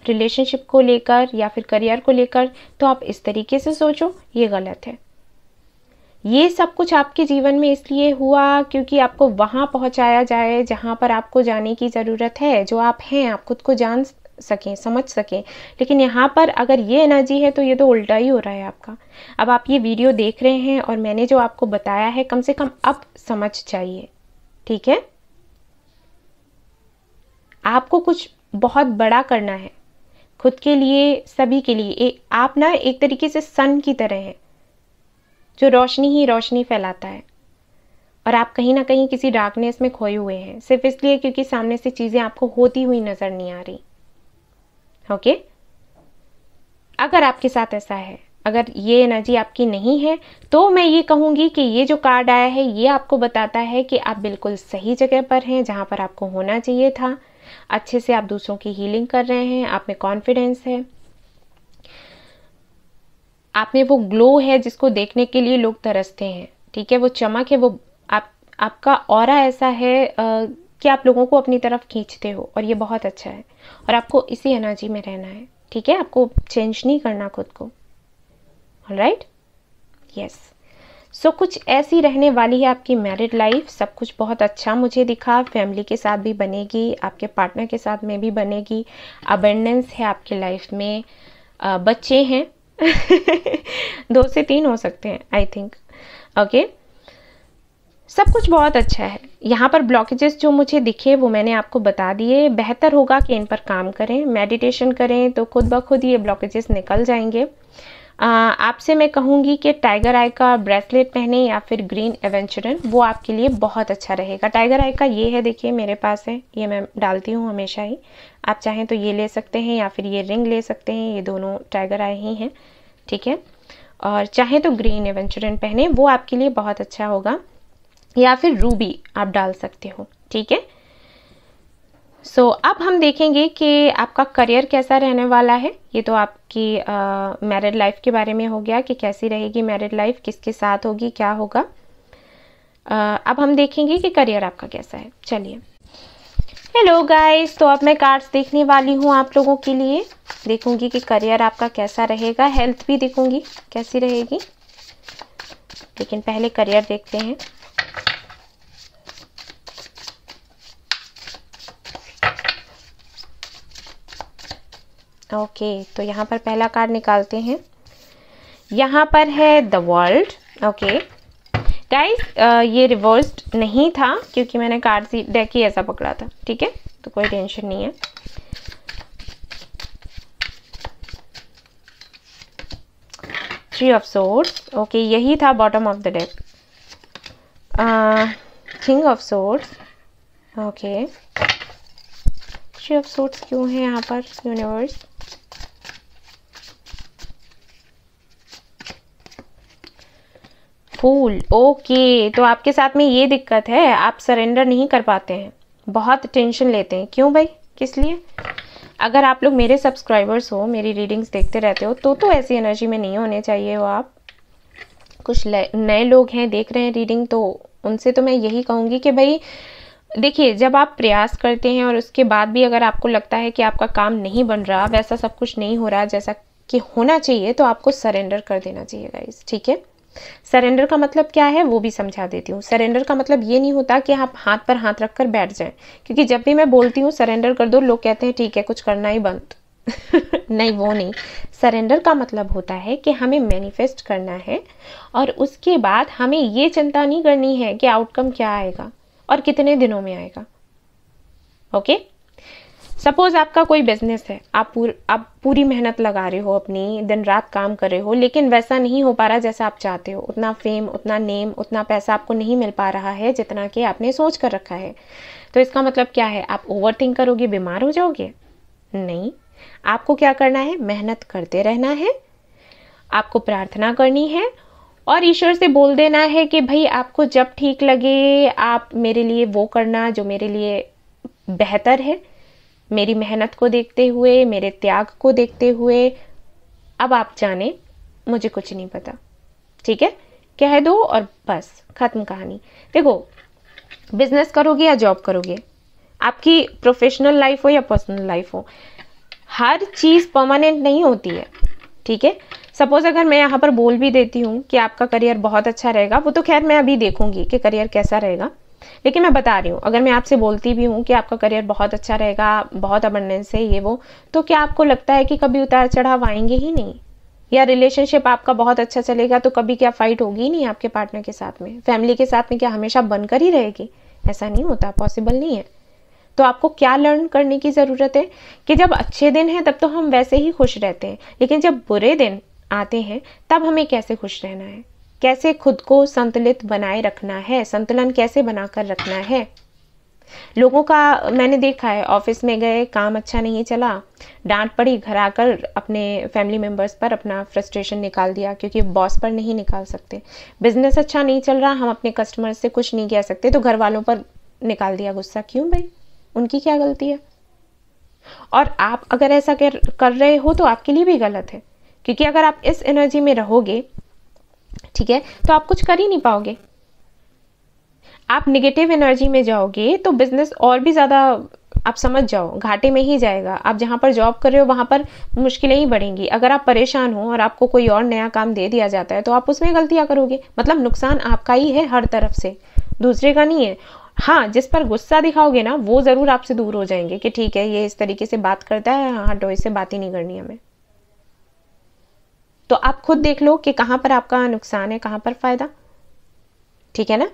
रिलेशनशिप को लेकर या फिर करियर को लेकर तो आप इस तरीके से सोचो ये गलत है ये सब कुछ आपके जीवन में इसलिए हुआ क्योंकि आपको वहाँ पहुँचाया जाए जहाँ पर आपको जाने की ज़रूरत है जो आप हैं आप खुद को जान सकें समझ सकें लेकिन यहाँ पर अगर ये एनर्जी है तो ये तो उल्टा ही हो रहा है आपका अब आप ये वीडियो देख रहे हैं और मैंने जो आपको बताया है कम से कम अब समझ चाहिए ठीक है आपको कुछ बहुत बड़ा करना है खुद के लिए सभी के लिए ए, आप ना एक तरीके से सन की तरह हैं जो रोशनी ही रोशनी फैलाता है और आप कहीं ना कहीं किसी डार्कनेस में खोए हुए हैं सिर्फ इसलिए क्योंकि सामने से चीज़ें आपको होती हुई नज़र नहीं आ रही ओके अगर आपके साथ ऐसा है अगर ये एनर्जी आपकी नहीं है तो मैं ये कहूंगी कि ये जो कार्ड आया है ये आपको बताता है कि आप बिल्कुल सही जगह पर हैं जहां पर आपको होना चाहिए था अच्छे से आप दूसरों की हीलिंग कर रहे हैं आप में कॉन्फिडेंस है आप में वो ग्लो है जिसको देखने के लिए लोग तरसते हैं ठीक है वो चमक है वो आप आपका और ऐसा है कि आप लोगों को अपनी तरफ खींचते हो और ये बहुत अच्छा है और आपको इसी एनर्जी में रहना है ठीक है आपको चेंज नहीं करना खुद को राइट यस सो कुछ ऐसी रहने वाली है आपकी मैरिड लाइफ सब कुछ बहुत अच्छा मुझे दिखा फैमिली के साथ भी बनेगी आपके पार्टनर के साथ में भी बनेगी अबेंडेंस है आपके लाइफ में बच्चे हैं दो से तीन हो सकते हैं आई थिंक ओके सब कुछ बहुत अच्छा है यहाँ पर ब्लॉकेजेस जो मुझे दिखे वो मैंने आपको बता दिए बेहतर होगा कि इन पर काम करें मेडिटेशन करें तो खुद ब खुद ये ब्लॉकेजेस निकल जाएंगे आपसे मैं कहूँगी कि टाइगर आई का ब्रेसलेट पहने या फिर ग्रीन एवेंचरन वो आपके लिए बहुत अच्छा रहेगा टाइगर आई का ये है देखिए मेरे पास है ये मैं डालती हूँ हमेशा ही आप चाहें तो ये ले सकते हैं या फिर ये रिंग ले सकते हैं ये दोनों टाइगर आई ही हैं ठीक है और चाहे तो ग्रीन एवेंचुरन पहने वो आपके लिए बहुत अच्छा होगा या फिर रूबी आप डाल सकते हो ठीक है सो so, अब हम देखेंगे कि आपका करियर कैसा रहने वाला है ये तो आपकी मैरिड लाइफ के बारे में हो गया कि कैसी रहेगी मैरिड लाइफ किसके साथ होगी क्या होगा आ, अब हम देखेंगे कि करियर आपका कैसा है चलिए हेलो गाइस तो अब मैं कार्ड्स देखने वाली हूँ आप लोगों के लिए देखूंगी कि करियर आपका कैसा रहेगा हेल्थ भी देखूंगी कैसी रहेगी लेकिन पहले करियर देखते हैं ओके तो यहाँ पर पहला कार्ड निकालते हैं यहाँ पर है द वर्ल्ड ओके गाइस ये रिवर्स्ड नहीं था क्योंकि मैंने कार्ड सी डेक ही ऐसा पकड़ा था ठीक है तो कोई टेंशन नहीं है थ्री ऑफ सोर्स ओके यही था bottom of the deck king of swords okay three of swords क्यों है यहाँ पर यूनिवर्स फूल ओके तो आपके साथ में ये दिक्कत है आप सरेंडर नहीं कर पाते हैं बहुत टेंशन लेते हैं क्यों भाई किस लिए अगर आप लोग मेरे सब्सक्राइबर्स हो मेरी रीडिंग्स देखते रहते हो तो तो ऐसी एनर्जी में नहीं होने चाहिए हो आप कुछ नए लोग हैं देख रहे हैं रीडिंग तो उनसे तो मैं यही कहूँगी कि भाई देखिए जब आप प्रयास करते हैं और उसके बाद भी अगर आपको लगता है कि आपका काम नहीं बन रहा वैसा सब कुछ नहीं हो रहा जैसा कि होना चाहिए तो आपको सरेंडर कर देना चाहिए गाइज ठीक है सरेंडर का मतलब क्या है वो भी समझा देती हूँ सरेंडर का मतलब ये नहीं होता कि आप हाथ पर हाथ रख कर बैठ जाएं क्योंकि जब भी मैं बोलती हूँ सरेंडर कर दो लोग कहते हैं ठीक है कुछ करना ही बंद नहीं वो नहीं सरेंडर का मतलब होता है कि हमें मैनिफेस्ट करना है और उसके बाद हमें ये चिंता नहीं करनी है कि आउटकम क्या आएगा और कितने दिनों में आएगा ओके सपोज आपका कोई बिजनेस है आप पूर, आप पूरी मेहनत लगा रहे हो अपनी दिन रात काम कर रहे हो लेकिन वैसा नहीं हो पा रहा जैसा आप चाहते हो उतना फेम उतना नेम उतना पैसा आपको नहीं मिल पा रहा है जितना कि आपने सोच कर रखा है तो इसका मतलब क्या है आप ओवर थिंक करोगे बीमार हो जाओगे नहीं आपको क्या करना है मेहनत करते रहना है आपको प्रार्थना करनी है और ईश्वर से बोल देना है कि भाई आपको जब ठीक लगे आप मेरे लिए वो करना जो मेरे लिए बेहतर है मेरी मेहनत को देखते हुए मेरे त्याग को देखते हुए अब आप जाने मुझे कुछ नहीं पता ठीक है कह दो और बस ख़त्म कहानी देखो बिजनेस करोगे या जॉब करोगे आपकी प्रोफेशनल लाइफ हो या पर्सनल लाइफ हो हर चीज़ परमानेंट नहीं होती है ठीक है सपोज़ अगर मैं यहाँ पर बोल भी देती हूँ कि आपका करियर बहुत अच्छा रहेगा वो तो खैर मैं अभी देखूँगी कि करियर कैसा रहेगा लेकिन मैं बता रही हूँ अगर मैं आपसे बोलती भी हूँ कि आपका करियर बहुत अच्छा रहेगा बहुत अबंडेंस है ये वो तो क्या आपको लगता है कि कभी उतार चढ़ाव आएंगे ही नहीं या रिलेशनशिप आपका बहुत अच्छा चलेगा तो कभी क्या फाइट होगी नहीं आपके पार्टनर के साथ में फैमिली के साथ में क्या हमेशा बनकर ही रहेगी ऐसा नहीं होता पॉसिबल नहीं है तो आपको क्या लर्न करने की ज़रूरत है कि जब अच्छे दिन हैं तब तो हम वैसे ही खुश रहते हैं लेकिन जब बुरे दिन आते हैं तब हमें कैसे खुश रहना है कैसे खुद को संतुलित बनाए रखना है संतुलन कैसे बनाकर रखना है लोगों का मैंने देखा है ऑफिस में गए काम अच्छा नहीं चला डांट पड़ी घर आकर अपने फैमिली मेम्बर्स पर अपना फ्रस्ट्रेशन निकाल दिया क्योंकि बॉस पर नहीं निकाल सकते बिजनेस अच्छा नहीं चल रहा हम अपने कस्टमर से कुछ नहीं कह सकते तो घर वालों पर निकाल दिया गुस्सा क्यों भाई उनकी क्या गलती है और आप अगर ऐसा कर कर रहे हो तो आपके लिए भी गलत है क्योंकि अगर आप इस एनर्जी में रहोगे ठीक है तो आप कुछ कर ही नहीं पाओगे आप निगेटिव एनर्जी में जाओगे तो बिजनेस और भी ज़्यादा आप समझ जाओ घाटे में ही जाएगा आप जहाँ पर जॉब कर रहे हो वहाँ पर मुश्किलें ही बढ़ेंगी अगर आप परेशान हो और आपको कोई और नया काम दे दिया जाता है तो आप उसमें गलतियाँ करोगे मतलब नुकसान आपका ही है हर तरफ से दूसरे का नहीं है हाँ जिस पर गुस्सा दिखाओगे ना वो ज़रूर आपसे दूर हो जाएंगे कि ठीक है ये इस तरीके से बात करता है हाँ हटो इससे बात ही नहीं करनी हमें तो आप खुद देख लो कि कहाँ पर आपका नुकसान है कहाँ पर फ़ायदा ठीक है ना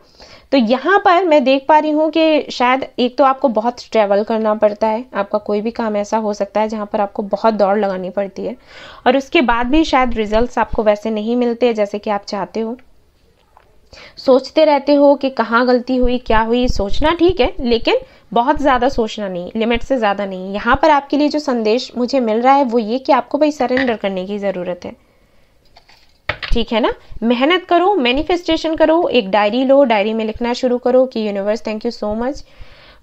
तो यहाँ पर मैं देख पा रही हूँ कि शायद एक तो आपको बहुत ट्रैवल करना पड़ता है आपका कोई भी काम ऐसा हो सकता है जहाँ पर आपको बहुत दौड़ लगानी पड़ती है और उसके बाद भी शायद रिजल्ट्स आपको वैसे नहीं मिलते जैसे कि आप चाहते हो सोचते रहते हो कि कहाँ गलती हुई क्या हुई सोचना ठीक है लेकिन बहुत ज़्यादा सोचना नहीं लिमिट से ज़्यादा नहीं यहाँ पर आपके लिए जो संदेश मुझे मिल रहा है वो ये कि आपको भाई सरेंडर करने की ज़रूरत है ठीक है ना मेहनत करो मैनिफेस्टेशन करो एक डायरी लो डायरी में लिखना शुरू करो कि universe thank you so much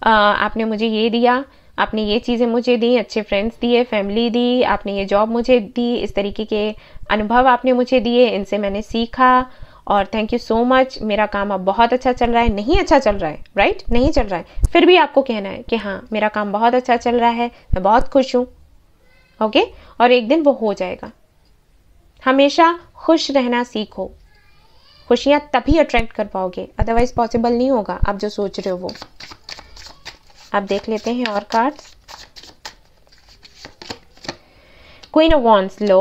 आपने मुझे ये दिया आपने ये चीज़ें मुझे दी अच्छे फ्रेंड्स दिए फैमिली दी आपने ये जॉब मुझे दी इस तरीके के अनुभव आपने मुझे दिए इनसे मैंने सीखा और थैंक यू सो मच मेरा काम अब बहुत अच्छा चल रहा है नहीं अच्छा चल रहा है राइट right? नहीं चल रहा है फिर भी आपको कहना है कि हाँ मेरा काम बहुत अच्छा चल रहा है मैं बहुत खुश हूँ ओके okay? और एक दिन वो हो जाएगा हमेशा खुश रहना सीखो खुशियाँ तभी अट्रैक्ट कर पाओगे अदरवाइज पॉसिबल नहीं होगा आप जो सोच रहे हो वो आप देख लेते हैं और कार्ड्स क्वीन ऑफ वॉन्स लो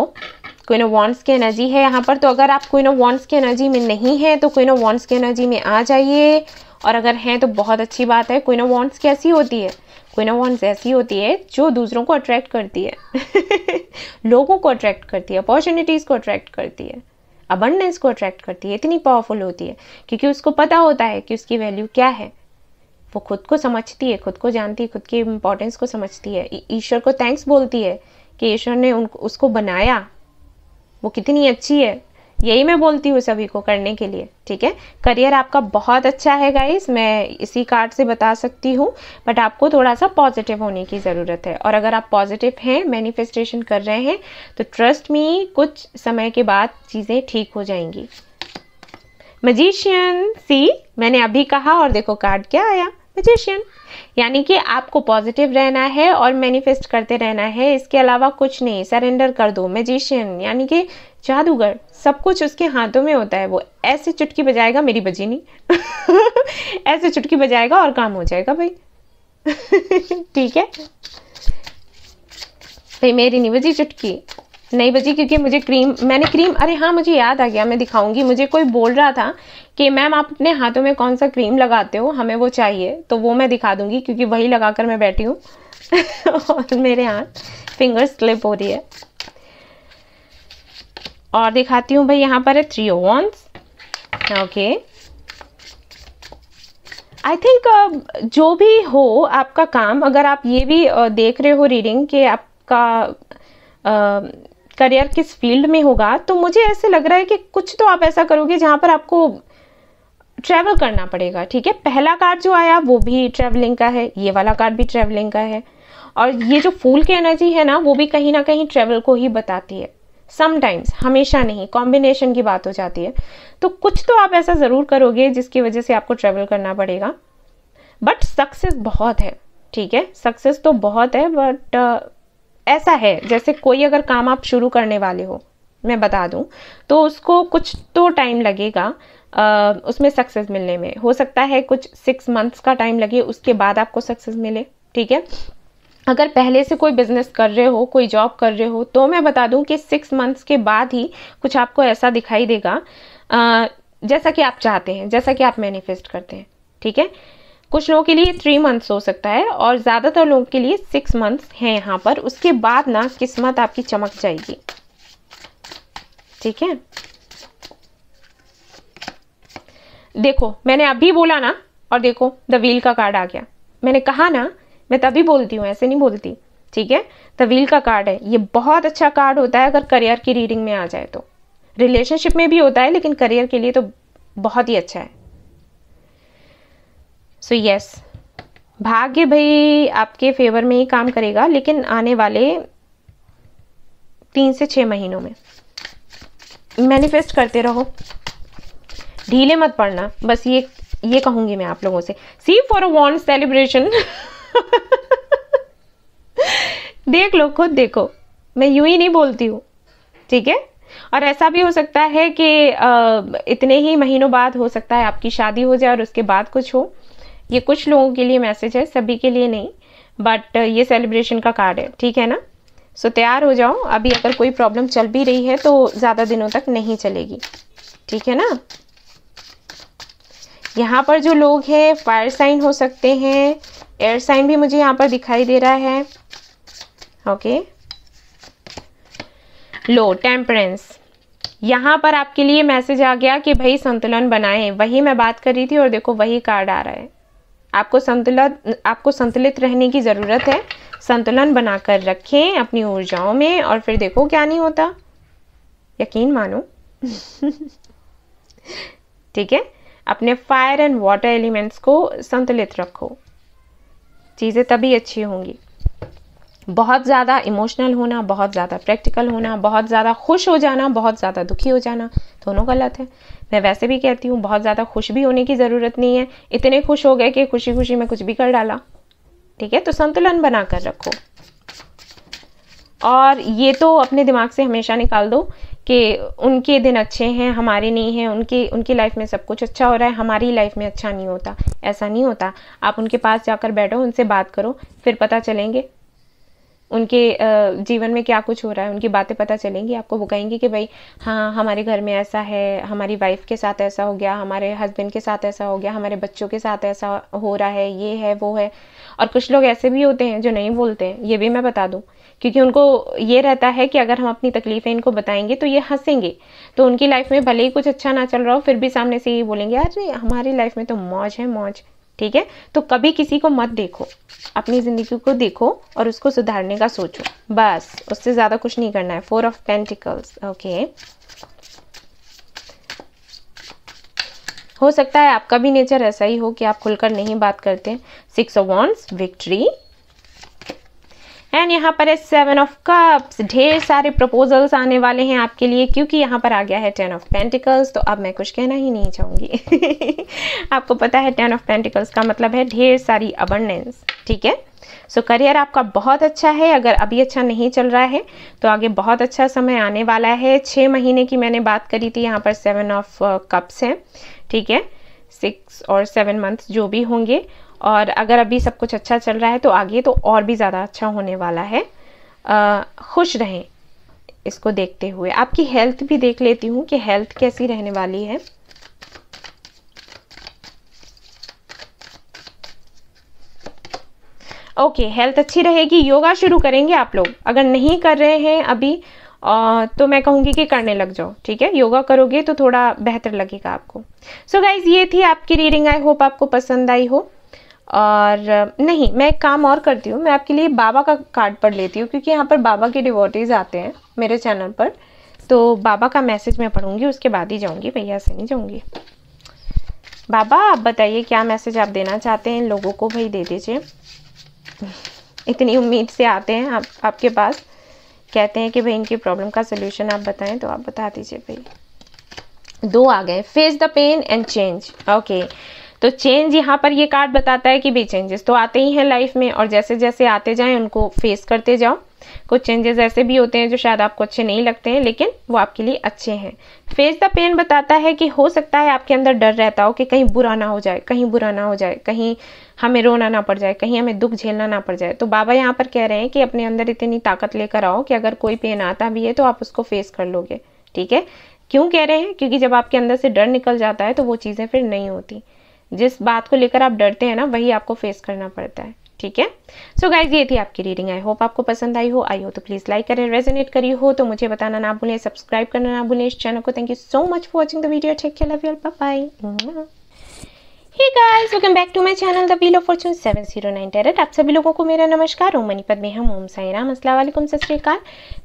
क्वीन ऑफ वॉन्ट्स की एनर्जी है यहाँ पर तो अगर आप क्वीन ऑफ वॉन्ट्स की एनर्जी में नहीं है तो क्वीन ऑफ वॉन्ट्स की एनर्जी में आ जाइए और अगर हैं तो बहुत अच्छी बात है क्वीन ऑफ वॉन्ट्स कैसी होती है क्वीन ऑफ वॉन्ट्स ऐसी होती है जो दूसरों को अट्रैक्ट करती है लोगों को अट्रैक्ट करती है अपॉर्चुनिटीज़ को अट्रैक्ट करती है अबंडेंस को अट्रैक्ट करती है इतनी पावरफुल होती है क्योंकि उसको पता होता है कि उसकी वैल्यू क्या है वो खुद को समझती है खुद को जानती है खुद की इम्पोर्टेंस को समझती है ईश्वर को थैंक्स बोलती है कि ईश्वर ने उनको उसको बनाया वो कितनी अच्छी है यही मैं बोलती हूँ सभी को करने के लिए ठीक है करियर आपका बहुत अच्छा है गाइस मैं इसी कार्ड से बता सकती हूँ बट आपको थोड़ा सा पॉजिटिव होने की ज़रूरत है और अगर आप पॉजिटिव हैं मैनिफेस्टेशन कर रहे हैं तो ट्रस्ट मी कुछ समय के बाद चीज़ें ठीक हो जाएंगी मजिशियन सी मैंने अभी कहा और देखो कार्ड क्या आया मजिशियन यानी कि आपको पॉजिटिव रहना है और मैनिफेस्ट करते रहना है इसके अलावा कुछ नहीं सरेंडर कर दो मजिशियन यानी कि जादूगर सब कुछ उसके हाथों में होता है वो ऐसे चुटकी बजाएगा मेरी बजी नहीं ऐसे चुटकी बजाएगा और काम हो जाएगा भाई ठीक है भाई मेरी नहीं बजी चुटकी नहीं बजी क्योंकि मुझे क्रीम मैंने क्रीम अरे हाँ मुझे याद आ गया मैं दिखाऊंगी मुझे कोई बोल रहा था कि मैम आप अपने हाथों में कौन सा क्रीम लगाते हो हमें वो चाहिए तो वो मैं दिखा दूंगी क्योंकि वही लगा कर मैं बैठी हूँ और मेरे हाथ फिंगर स्लिप हो रही है और दिखाती हूँ भाई यहाँ पर है three of wands okay I think uh, जो भी हो आपका काम अगर आप ये भी uh, देख रहे हो रीडिंग कि आपका uh, करियर किस फील्ड में होगा तो मुझे ऐसे लग रहा है कि कुछ तो आप ऐसा करोगे जहाँ पर आपको ट्रैवल करना पड़ेगा ठीक है पहला कार्ड जो आया वो भी ट्रैवलिंग का है ये वाला कार्ड भी ट्रैवलिंग का है और ये जो फूल की एनर्जी है ना वो भी कहीं ना कहीं ट्रैवल को ही बताती है समटाइम्स हमेशा नहीं कॉम्बिनेशन की बात हो जाती है तो कुछ तो आप ऐसा ज़रूर करोगे जिसकी वजह से आपको ट्रैवल करना पड़ेगा बट सक्सेस बहुत है ठीक है सक्सेस तो बहुत है बट uh, ऐसा है जैसे कोई अगर काम आप शुरू करने वाले हो मैं बता दूं तो उसको कुछ तो टाइम लगेगा उसमें सक्सेस मिलने में हो सकता है कुछ सिक्स मंथ्स का टाइम लगे उसके बाद आपको सक्सेस मिले ठीक है अगर पहले से कोई बिजनेस कर रहे हो कोई जॉब कर रहे हो तो मैं बता दूं कि सिक्स मंथ्स के बाद ही कुछ आपको ऐसा दिखाई देगा जैसा कि आप चाहते हैं जैसा कि आप मैनिफेस्ट करते हैं ठीक है कुछ लोगों के लिए थ्री मंथ्स हो सकता है और ज़्यादातर लोगों के लिए सिक्स मंथ्स हैं यहाँ पर उसके बाद ना किस्मत आपकी चमक जाएगी ठीक है देखो मैंने अभी बोला ना और देखो द व्हील का कार्ड आ गया मैंने कहा ना मैं तभी बोलती हूँ ऐसे नहीं बोलती ठीक है द व्हील का कार्ड है ये बहुत अच्छा कार्ड होता है अगर करियर की रीडिंग में आ जाए तो रिलेशनशिप में भी होता है लेकिन करियर के लिए तो बहुत ही अच्छा है सो so, यस yes, भाग्य भाई आपके फेवर में ही काम करेगा लेकिन आने वाले तीन से छह महीनों में मैनिफेस्ट करते रहो ढीले मत पड़ना बस ये ये कहूँगी मैं आप लोगों से see four of wand celebration देख लो खुद देखो मैं यूं ही नहीं बोलती हूँ ठीक है और ऐसा भी हो सकता है कि इतने ही महीनों बाद हो सकता है आपकी शादी हो जाए और उसके बाद कुछ हो ये कुछ लोगों के लिए मैसेज है सभी के लिए नहीं बट ये सेलिब्रेशन का कार्ड है ठीक है ना सो so, तैयार हो जाओ अभी अगर कोई प्रॉब्लम चल भी रही है तो ज़्यादा दिनों तक नहीं चलेगी ठीक है ना यहाँ पर जो लोग हैं फायर साइन हो सकते हैं एयर साइन भी मुझे यहाँ पर दिखाई दे रहा है ओके लो टेम्परेंस यहाँ पर आपके लिए मैसेज आ गया कि भाई संतुलन बनाएं वही मैं बात कर रही थी और देखो वही कार्ड आ रहा है आपको संतुलन आपको संतुलित रहने की ज़रूरत है संतुलन बनाकर रखें अपनी ऊर्जाओं में और फिर देखो क्या नहीं होता यकीन मानो ठीक है अपने फायर एंड वाटर एलिमेंट्स को संतुलित रखो चीज़ें तभी अच्छी होंगी बहुत ज़्यादा इमोशनल होना बहुत ज़्यादा प्रैक्टिकल होना बहुत ज़्यादा खुश हो जाना बहुत ज़्यादा दुखी हो जाना दोनों गलत है मैं वैसे भी कहती हूँ बहुत ज़्यादा खुश भी होने की ज़रूरत नहीं है इतने खुश हो गए कि खुशी खुशी में कुछ भी कर डाला ठीक है तो संतुलन बना कर रखो और ये तो अपने दिमाग से हमेशा निकाल दो कि उनके दिन अच्छे हैं हमारे नहीं हैं उनके उनकी लाइफ में सब कुछ अच्छा हो रहा है हमारी लाइफ में अच्छा नहीं होता ऐसा नहीं होता आप उनके पास जाकर बैठो उनसे बात करो फिर पता चलेंगे उनके जीवन में क्या कुछ हो रहा है उनकी बातें पता चलेंगी आपको वो कि भाई हाँ हमारे घर में ऐसा है हमारी वाइफ के साथ ऐसा हो गया हमारे हस्बैंड के साथ ऐसा हो गया हमारे बच्चों के साथ ऐसा हो रहा है ये है वो है और कुछ लोग ऐसे भी होते हैं जो नहीं बोलते हैं ये भी मैं बता दूँ क्योंकि उनको ये रहता है कि अगर हम अपनी तकलीफ़ें इनको बताएंगे तो ये हंसेंगे तो उनकी लाइफ में भले ही कुछ अच्छा ना चल रहा हो फिर भी सामने से ये बोलेंगे यार हमारी लाइफ में तो मौज है मौज ठीक है तो कभी किसी को मत देखो अपनी ज़िंदगी को देखो और उसको सुधारने का सोचो बस उससे ज़्यादा कुछ नहीं करना है फोर ऑफ पेंटिकल्स ओके हो सकता है आपका भी नेचर ऐसा ही हो कि आप खुलकर नहीं बात करते six of wands victory and यहाँ पर है सेवन ऑफ कप्स ढेर सारे प्रपोजल्स आने वाले हैं आपके लिए क्योंकि यहाँ पर आ गया है टेन ऑफ पेंटिकल्स तो अब मैं कुछ कहना ही नहीं चाहूँगी आपको पता है टेन ऑफ पेंटिकल्स का मतलब है ढेर सारी अबंडेंस ठीक है सो so, करियर आपका बहुत अच्छा है अगर अभी अच्छा नहीं चल रहा है तो आगे बहुत अच्छा समय आने वाला है छः महीने की मैंने बात करी थी यहाँ पर सेवन ऑफ कप्स हैं ठीक है सिक्स और सेवन मंथ्स जो भी होंगे और अगर अभी सब कुछ अच्छा चल रहा है तो आगे तो और भी ज़्यादा अच्छा होने वाला है आ, खुश रहें इसको देखते हुए आपकी हेल्थ भी देख लेती हूँ कि हेल्थ कैसी रहने वाली है ओके okay, हेल्थ अच्छी रहेगी योगा शुरू करेंगे आप लोग अगर नहीं कर रहे हैं अभी आ, तो मैं कहूँगी कि करने लग जाओ ठीक है योगा करोगे तो थोड़ा बेहतर लगेगा आपको सो so गाइज ये थी आपकी रीडिंग आई होप आपको पसंद आई हो और नहीं मैं एक काम और करती हूँ मैं आपके लिए बाबा का कार्ड पढ़ लेती हूँ क्योंकि यहाँ पर बाबा के डिवोटीज आते हैं मेरे चैनल पर तो बाबा का मैसेज मैं पढ़ूँगी उसके बाद ही जाऊँगी भैया से नहीं जाऊँगी बाबा आप बताइए क्या मैसेज आप देना चाहते हैं इन लोगों को भाई दे दीजिए इतनी उम्मीद से आते हैं आप आपके पास कहते हैं कि भाई इनकी प्रॉब्लम का सोल्यूशन आप बताएं तो आप बता दीजिए भाई दो आ गए face the pain and change okay तो चेंज यहाँ पर ये कार्ड बताता है कि भी चेंजेस तो आते ही हैं लाइफ में और जैसे जैसे आते जाएं उनको फेस करते जाओ कुछ चेंजेस ऐसे भी होते हैं जो शायद आपको अच्छे नहीं लगते हैं लेकिन वो आपके लिए अच्छे हैं फेस द पेन बताता है कि हो सकता है आपके अंदर डर रहता हो कि कहीं बुरा ना हो जाए कहीं बुरा ना हो जाए कहीं हमें रोना ना पड़ जाए कहीं हमें दुख झेलना ना पड़ जाए तो बाबा यहाँ पर कह रहे हैं कि अपने अंदर इतनी ताकत लेकर आओ कि अगर कोई पेन आता भी है तो आप उसको फेस कर लोगे ठीक है क्यों कह रहे हैं क्योंकि जब आपके अंदर से डर निकल जाता है तो वो चीज़ें फिर नहीं होती जिस बात को लेकर आप डरते हैं ना वही आपको फेस करना पड़ता है ठीक है सो गाइज ये थी आपकी रीडिंग आई होप आपको पसंद आई हो आई हो तो प्लीज़ लाइक करें रेजोनेट करी हो तो मुझे बताना ना भूलें सब्सक्राइब करना ना भूलें इस चैनल को thank you so much for watching the video take care love your bye hey guys welcome back to my channel the wheel of fortune 709 tarot आप सभी लोगों को मेरा नमस्कार ओम मनीपत में हम ओम साई राम अस्सलाम वालेकुम सत श्रीकाल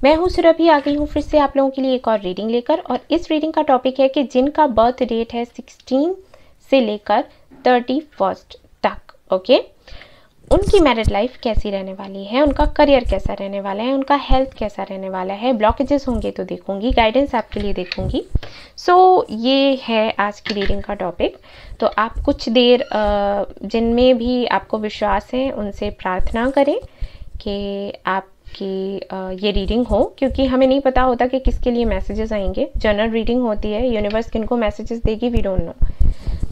मैं हूँ सुरभि आ गई हूँ फिर से आप लोगों के लिए एक और रीडिंग लेकर और इस रीडिंग का टॉपिक है कि जिनका बर्थ डेट है सिक्सटीन से लेकर थर्टी फर्स्ट तक ओके उनकी मैरिड लाइफ कैसी रहने वाली है उनका करियर कैसा रहने वाला है उनका हेल्थ कैसा रहने वाला है ब्लॉकेजेस होंगे तो देखूंगी गाइडेंस आपके लिए देखूंगी सो so, ये है आज की रीडिंग का टॉपिक तो आप कुछ देर जिनमें भी आपको विश्वास है उनसे प्रार्थना करें कि आप कि ये रीडिंग हो क्योंकि हमें नहीं पता होता कि किसके लिए मैसेजेस आएंगे जनरल रीडिंग होती है यूनिवर्स किनको मैसेजेस देगी वी डोंट नो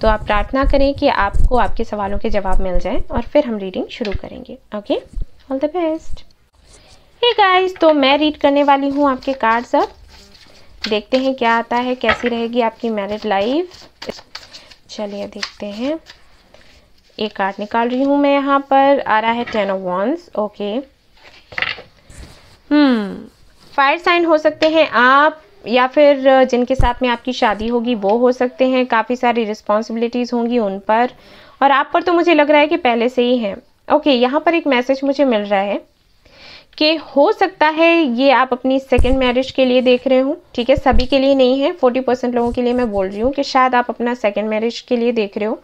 तो आप प्रार्थना करें कि आपको आपके सवालों के जवाब मिल जाएं और फिर हम रीडिंग शुरू करेंगे okay all the best hey guys तो मैं रीड करने वाली हूँ आपके कार्ड्स अब देखते हैं क्या आता है कैसी रहेगी आपकी मैरिड लाइफ चलिए देखते हैं एक कार्ड निकाल रही हूँ मैं यहाँ पर आ रहा है ten of wands okay fire हम्म, साइन हो सकते हैं आप या फिर जिनके साथ में आपकी शादी होगी वो हो सकते हैं काफ़ी सारी रिस्पॉन्सिबिलिटीज़ होंगी उन पर और आप पर तो मुझे लग रहा है कि पहले से ही हैं ओके यहाँ पर एक मैसेज मुझे मिल रहा है कि हो सकता है ये आप अपनी सेकेंड मैरिज के लिए देख रहे हो ठीक है सभी के लिए नहीं है फोर्टी परसेंट लोगों के लिए मैं बोल रही हूँ कि शायद आप अपना सेकेंड मैरिज के लिए देख रहे हो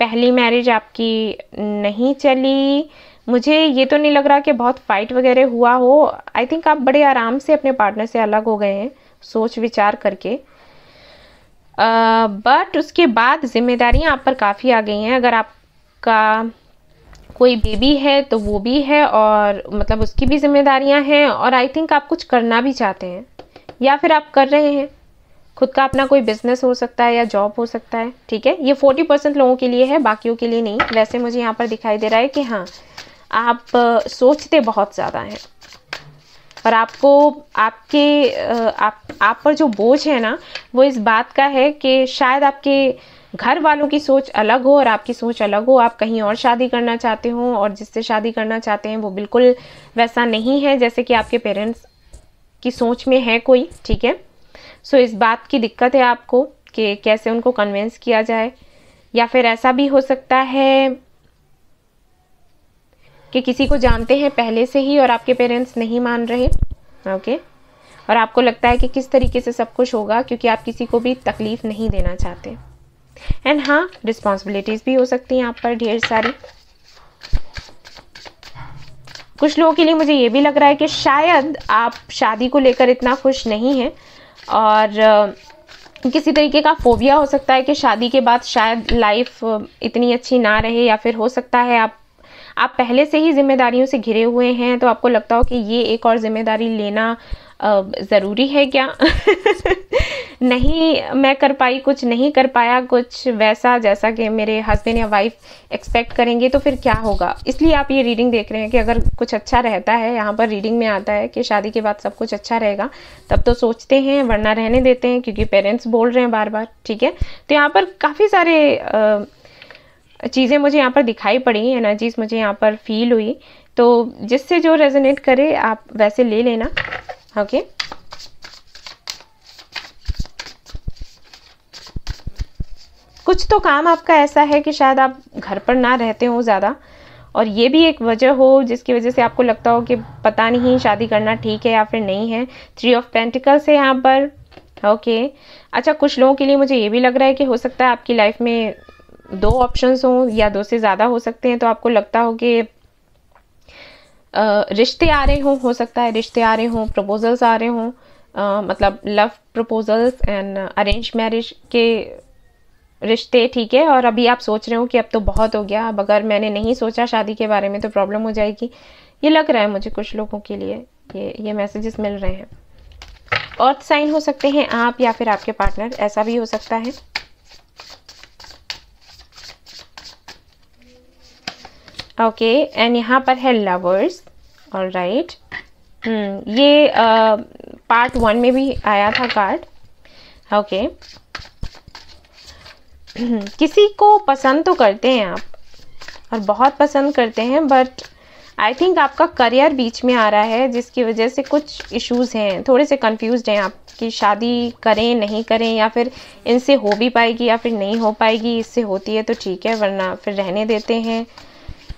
पहली मैरिज आपकी नहीं चली मुझे ये तो नहीं लग रहा कि बहुत फाइट वगैरह हुआ हो आई थिंक आप बड़े आराम से अपने पार्टनर से अलग हो गए हैं सोच विचार करके बट uh, उसके बाद जिम्मेदारियां आप पर काफ़ी आ गई हैं अगर आपका कोई बेबी है तो वो भी है और मतलब उसकी भी जिम्मेदारियां हैं और आई थिंक आप कुछ करना भी चाहते हैं या फिर आप कर रहे हैं खुद का अपना कोई बिजनेस हो सकता है या जॉब हो सकता है ठीक है ये फोर्टी परसेंट लोगों के लिए है बाकियों के लिए नहीं वैसे मुझे यहाँ पर दिखाई दे रहा है कि हाँ आप सोचते बहुत ज़्यादा हैं और आपको आपके आप आप पर जो बोझ है ना वो इस बात का है कि शायद आपके घर वालों की सोच अलग हो और आपकी सोच अलग हो आप कहीं और शादी करना चाहते हो और जिससे शादी करना चाहते हैं वो बिल्कुल वैसा नहीं है जैसे कि आपके पेरेंट्स की सोच में है कोई ठीक है सो इस बात की दिक्कत है आपको कि कैसे उनको कन्विंस किया जाए या फिर ऐसा भी हो सकता है कि किसी को जानते हैं पहले से ही और आपके पेरेंट्स नहीं मान रहे ओके और आपको लगता है कि किस तरीके से सब कुछ होगा क्योंकि आप किसी को भी तकलीफ़ नहीं देना चाहते एंड हाँ रिस्पॉन्सिबिलिटीज़ भी हो सकती हैं आप पर ढेर सारी कुछ लोगों के लिए मुझे ये भी लग रहा है कि शायद आप शादी को लेकर इतना खुश नहीं हैं और किसी तरीके का फोबिया हो सकता है कि शादी के बाद शायद लाइफ इतनी अच्छी ना रहे या फिर हो सकता है आप आप पहले से ही जिम्मेदारियों से घिरे हुए हैं तो आपको लगता हो कि ये एक और जिम्मेदारी लेना ज़रूरी है क्या नहीं मैं कर पाई कुछ नहीं कर पाया कुछ वैसा जैसा कि मेरे हस्बैंड या वाइफ एक्सपेक्ट करेंगे तो फिर क्या होगा इसलिए आप ये रीडिंग देख रहे हैं कि अगर कुछ अच्छा रहता है यहाँ पर रीडिंग में आता है कि शादी के बाद सब कुछ अच्छा रहेगा तब तो सोचते हैं वरना रहने देते हैं क्योंकि पेरेंट्स बोल रहे हैं बार बार ठीक है तो यहाँ पर काफ़ी सारे आ, चीज़ें मुझे यहाँ पर दिखाई पड़ी एनर्जीज मुझे यहाँ पर फील हुई तो जिससे जो रेजोनेट करे आप वैसे ले लेना ओके कुछ तो काम आपका ऐसा है कि शायद आप घर पर ना रहते हो ज़्यादा और ये भी एक वजह हो जिसकी वजह से आपको लगता हो कि पता नहीं शादी करना ठीक है या फिर नहीं है थ्री ऑफ पेंटिकल्स है यहाँ पर ओके अच्छा कुछ लोगों के लिए मुझे ये भी लग रहा है कि हो सकता है आपकी लाइफ में दो ऑप्शंस हों या दो से ज़्यादा हो सकते हैं तो आपको लगता हो कि रिश्ते आ रहे हों हो सकता है रिश्ते आ रहे हों प्रपोजल्स आ रहे हों मतलब love proposals and arrange marriage के रिश्ते ठीक है और अभी आप सोच रहे हो कि अब तो बहुत हो गया अब अगर मैंने नहीं सोचा शादी के बारे में तो प्रॉब्लम हो जाएगी ये लग रहा है मुझे कुछ लोगों के लिए ये ये मैसेजेस मिल रहे हैं अर्थ साइन हो सकते हैं आप या फिर आपके पार्टनर ऐसा भी हो सकता है ओके एंड यहाँ पर है लवर्स ऑल राइट ये पार्ट uh, वन में भी आया था कार्ड ओके okay. किसी को पसंद तो करते हैं आप और बहुत पसंद करते हैं बट आई थिंक आपका करियर बीच में आ रहा है जिसकी वजह से कुछ इश्यूज हैं थोड़े से कंफ्यूज हैं आप कि शादी करें नहीं करें या फिर इनसे हो भी पाएगी या फिर नहीं हो पाएगी इससे होती है तो ठीक है वरना फिर रहने देते हैं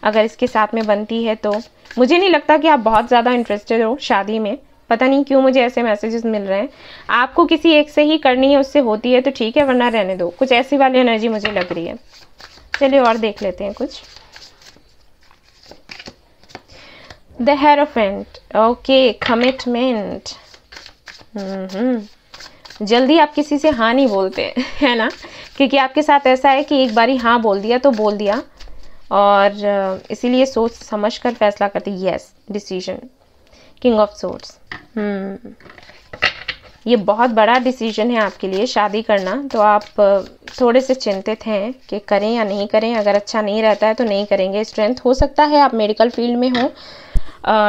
अगर इसके साथ में बनती है तो मुझे नहीं लगता कि आप बहुत ज़्यादा इंटरेस्टेड हो शादी में पता नहीं क्यों मुझे ऐसे मैसेजेस मिल रहे हैं आपको किसी एक से ही करनी है उससे होती है तो ठीक है वरना रहने दो कुछ ऐसी वाली एनर्जी मुझे लग रही है चलिए और देख लेते हैं कुछ द हेरोफेंट ओके कमिटमेंट जल्दी आप किसी से हाँ नहीं बोलते है ना क्योंकि आपके साथ ऐसा है कि एक बारी हाँ बोल दिया तो बोल दिया और इसीलिए सोच समझ कर फैसला करते yes decision king of swords ये बहुत बड़ा डिसीजन है आपके लिए शादी करना तो आप थोड़े से चिंतित हैं कि करें या नहीं करें अगर अच्छा नहीं रहता है तो नहीं करेंगे स्ट्रेंथ हो सकता है आप मेडिकल फील्ड में हो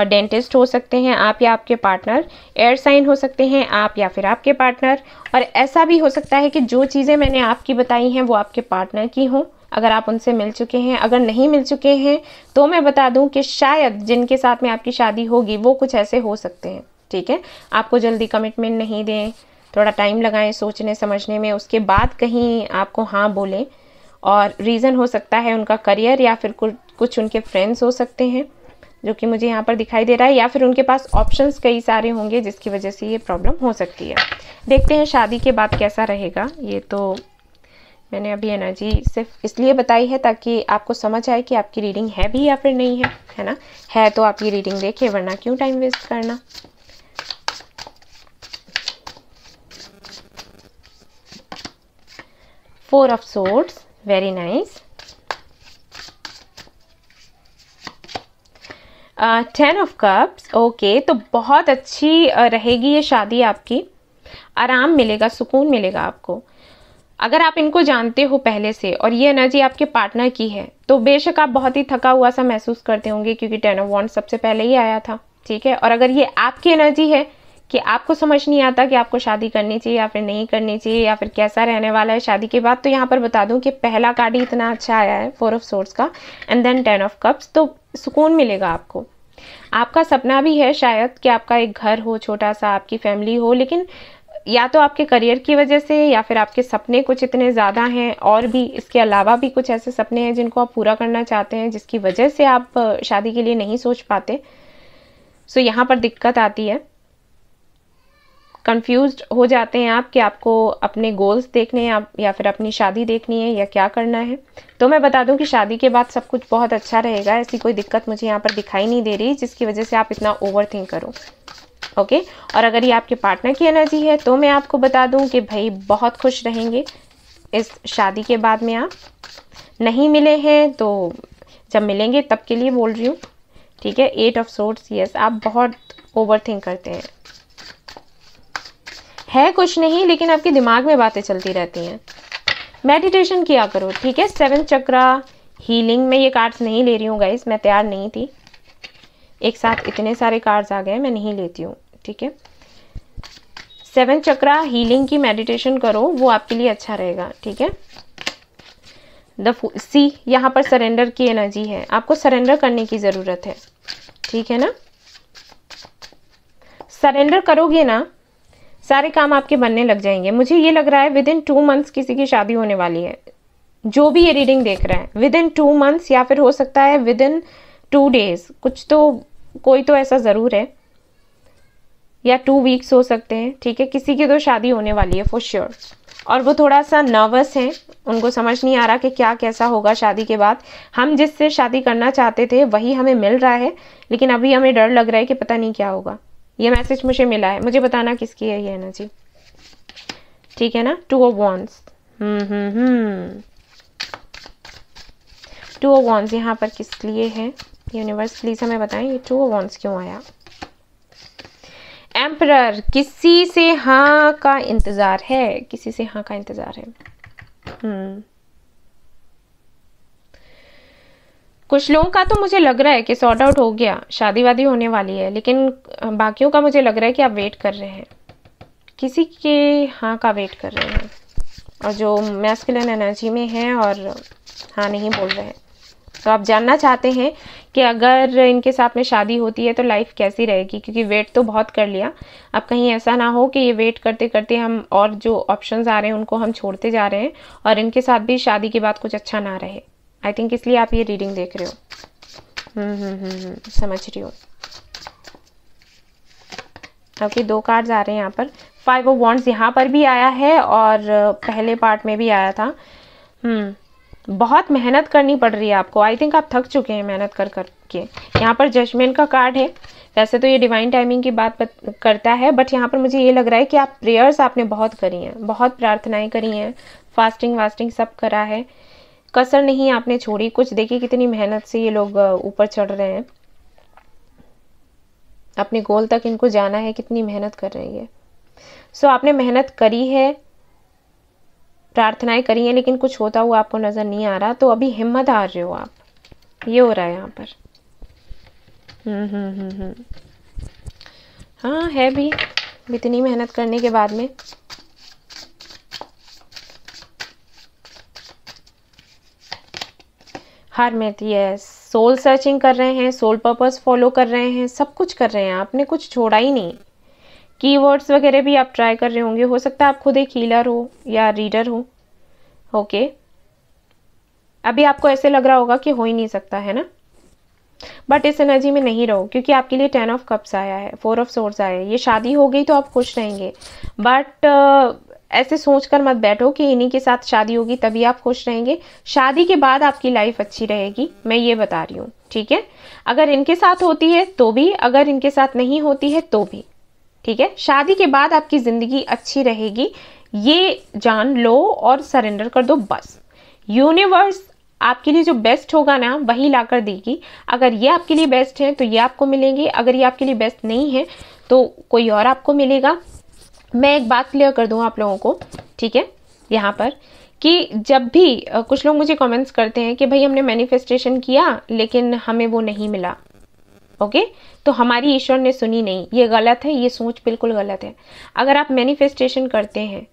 डेंटिस्ट हो सकते हैं आप या आपके पार्टनर एयर साइन हो सकते हैं आप या फिर आपके पार्टनर और ऐसा भी हो सकता है कि जो चीज़ें मैंने आपकी बताई हैं वो आपके पार्टनर की हों अगर आप उनसे मिल चुके हैं अगर नहीं मिल चुके हैं तो मैं बता दूं कि शायद जिनके साथ में आपकी शादी होगी वो कुछ ऐसे हो सकते हैं ठीक है आपको जल्दी कमिटमेंट नहीं दें थोड़ा टाइम लगाएं सोचने समझने में उसके बाद कहीं आपको हाँ बोलें और रीज़न हो सकता है उनका करियर या फिर कुछ उनके फ्रेंड्स हो सकते हैं जो कि मुझे यहाँ पर दिखाई दे रहा है या फिर उनके पास ऑप्शंस कई सारे होंगे जिसकी वजह से ये प्रॉब्लम हो सकती है देखते हैं शादी के बाद कैसा रहेगा ये तो मैंने अभी एनर्जी सिर्फ इसलिए बताई है ताकि आपको समझ आए कि आपकी रीडिंग है भी या फिर नहीं है है ना है तो आप ये रीडिंग देखिए वरना क्यों टाइम वेस्ट करना four of swords very nice ten of cups okay तो बहुत अच्छी uh, रहेगी ये शादी आपकी आराम मिलेगा सुकून मिलेगा आपको अगर आप इनको जानते हो पहले से और ये एनर्जी आपके पार्टनर की है तो बेशक आप बहुत ही थका हुआ सा महसूस करते होंगे क्योंकि टेन ऑफ वॉन्ट सबसे पहले ही आया था ठीक है और अगर ये आपकी एनर्जी है कि आपको समझ नहीं आता कि आपको शादी करनी चाहिए या फिर नहीं करनी चाहिए या फिर कैसा रहने वाला है शादी के बाद तो यहाँ पर बता दूँ कि पहला कार्ड ही इतना अच्छा आया है फोर ऑफ सोर्स का and then ten of cups तो सुकून मिलेगा आपको आपका सपना भी है शायद कि आपका एक घर हो छोटा सा आपकी फैमिली हो लेकिन या तो आपके करियर की वजह से या फिर आपके सपने कुछ इतने ज़्यादा हैं और भी इसके अलावा भी कुछ ऐसे सपने हैं जिनको आप पूरा करना चाहते हैं जिसकी वजह से आप शादी के लिए नहीं सोच पाते सो यहाँ पर दिक्कत आती है कंफ्यूज हो जाते हैं आप कि आपको अपने गोल्स देखने हैं या फिर अपनी शादी देखनी है या क्या करना है तो मैं बता दूं कि शादी के बाद सब कुछ बहुत अच्छा रहेगा ऐसी कोई दिक्कत मुझे यहाँ पर दिखाई नहीं दे रही जिसकी वजह से आप इतना ओवर थिंक करो ओके और अगर ये आपके पार्टनर की एनर्जी है तो मैं आपको बता दूं कि भाई बहुत खुश रहेंगे इस शादी के बाद में आप नहीं मिले हैं तो जब मिलेंगे तब के लिए बोल रही हूँ ठीक है एट ऑफ सोर्ट्स यस आप बहुत ओवर थिंक करते हैं है कुछ नहीं लेकिन आपके दिमाग में बातें चलती रहती हैं मेडिटेशन किया करो ठीक है सेवन चक्रा हीलिंग में ये कार्ड्स नहीं ले रही हूँ गाइस मैं तैयार नहीं थी एक साथ इतने सारे कार्ड्स आ गए मैं नहीं लेती हूँ ठीक है सेवन चक्रा हीलिंग की मेडिटेशन करो वो आपके लिए अच्छा रहेगा ठीक है द सी यहाँ पर सरेंडर की एनर्जी है आपको सरेंडर करने की ज़रूरत है ठीक है ना सरेंडर करोगे ना सारे काम आपके बनने लग जाएंगे मुझे ये लग रहा है विद इन टू मंथ्स किसी की शादी होने वाली है जो भी ये रीडिंग देख रहा है विद इन टू मंथ्स या फिर हो सकता है विद इन टू डेज कुछ तो कोई तो ऐसा ज़रूर है या टू वीक्स हो सकते हैं ठीक है किसी की तो शादी होने वाली है फॉर श्योर और वो थोड़ा सा नर्वस हैं उनको समझ नहीं आ रहा कि क्या कैसा होगा शादी के बाद हम जिससे शादी करना चाहते थे वही हमें मिल रहा है लेकिन अभी हमें डर लग रहा है कि पता नहीं क्या होगा ये मैसेज मुझे मिला है मुझे बताना किसकी है ये एनर्जी ठीक है ना two of wands two of wands यहाँ पर किस लिए है यूनिवर्स प्लीज़ हमें बताएं ये टू वॉन्ट्स क्यों आया एम्प्रर किसी से हाँ का इंतज़ार है किसी से हाँ का इंतज़ार है हम्म कुछ लोगों का तो मुझे लग रहा है कि सॉर्ट आउट हो गया शादी वादी होने वाली है लेकिन बाकियों का मुझे लग रहा है कि आप वेट कर रहे हैं किसी के हाँ का वेट कर रहे हैं और जो मैस्कुलिन एनर्जी में है और हाँ नहीं बोल रहे हैं तो आप जानना चाहते हैं कि अगर इनके साथ में शादी होती है तो लाइफ कैसी रहेगी क्योंकि वेट तो बहुत कर लिया अब कहीं ऐसा ना हो कि ये वेट करते करते हम और जो ऑप्शंस आ रहे हैं उनको हम छोड़ते जा रहे हैं और इनके साथ भी शादी के बाद कुछ अच्छा ना रहे आई थिंक इसलिए आप ये रीडिंग देख रहे हो हम्म हम्म हम्म, हम्म समझ रही हो क्योंकि दो कार्ड आ रहे हैं यहाँ पर फाइव ऑफ वॉन्ट्स यहाँ पर भी आया है और पहले पार्ट में भी आया था हम्म बहुत मेहनत करनी पड़ रही है आपको आई थिंक आप थक चुके हैं मेहनत कर कर के यहाँ पर जजमेंट का कार्ड है वैसे तो ये डिवाइन टाइमिंग की बात करता है बट यहाँ पर मुझे ये लग रहा है कि आप प्रेयर्स आपने बहुत करी हैं बहुत प्रार्थनाएं करी हैं फास्टिंग वास्टिंग सब करा है कसर नहीं आपने छोड़ी कुछ देखिए कितनी मेहनत से ये लोग ऊपर चढ़ रहे हैं अपने गोल तक इनको जाना है कितनी मेहनत कर रही है सो so, आपने मेहनत करी है प्रार्थनाएं करी हैं लेकिन कुछ होता हुआ आपको नज़र नहीं आ रहा तो अभी हिम्मत हार रहे हो आप ये हो रहा है यहाँ पर हम्म हम्म हम्म हम्म हाँ है भी इतनी मेहनत करने के बाद में हार मेहनत यस सोल सर्चिंग कर रहे हैं सोल पर्पस फॉलो कर रहे हैं सब कुछ कर रहे हैं आपने कुछ छोड़ा ही नहीं कीवर्ड्स वगैरह भी आप ट्राई कर रहे होंगे हो सकता है आप खुद एक हीलर हो या रीडर हो ओके अभी आपको ऐसे लग रहा होगा कि हो ही नहीं सकता है ना बट इस एनर्जी में नहीं रहो क्योंकि आपके लिए टेन ऑफ कप्स आया है फोर ऑफ सोर्स आया है ये शादी हो गई तो आप खुश रहेंगे बट ऐसे सोच कर मत बैठो कि इन्हीं के साथ शादी होगी तभी आप खुश रहेंगे शादी के बाद आपकी लाइफ अच्छी रहेगी मैं ये बता रही हूँ ठीक है अगर इनके साथ होती है तो भी अगर इनके साथ नहीं होती है तो भी ठीक है शादी के बाद आपकी ज़िंदगी अच्छी रहेगी ये जान लो और सरेंडर कर दो बस यूनिवर्स आपके लिए जो बेस्ट होगा ना वही ला कर देगी अगर ये आपके लिए बेस्ट है तो ये आपको मिलेंगे अगर ये आपके लिए बेस्ट नहीं है तो कोई और आपको मिलेगा मैं एक बात क्लियर कर दूँ आप लोगों को ठीक है यहाँ पर कि जब भी कुछ लोग मुझे कमेंट्स करते हैं कि भाई हमने मैनिफेस्टेशन किया लेकिन हमें वो नहीं मिला ओके तो हमारी ईश्वर ने सुनी नहीं ये गलत है ये सोच बिल्कुल गलत है अगर आप मैनिफेस्टेशन करते हैं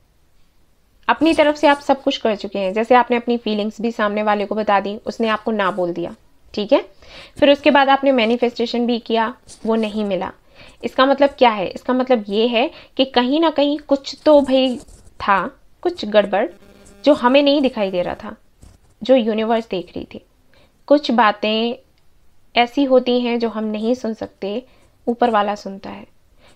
अपनी तरफ से आप सब कुछ कर चुके हैं जैसे आपने अपनी फीलिंग्स भी सामने वाले को बता दी उसने आपको ना बोल दिया ठीक है फिर उसके बाद आपने मैनिफेस्टेशन भी किया वो नहीं मिला इसका मतलब क्या है इसका मतलब ये है कि कहीं ना कहीं कुछ तो भाई था कुछ गड़बड़ जो हमें नहीं दिखाई दे रहा था जो यूनिवर्स देख रही थी कुछ बातें ऐसी होती हैं जो हम नहीं सुन सकते ऊपर वाला सुनता है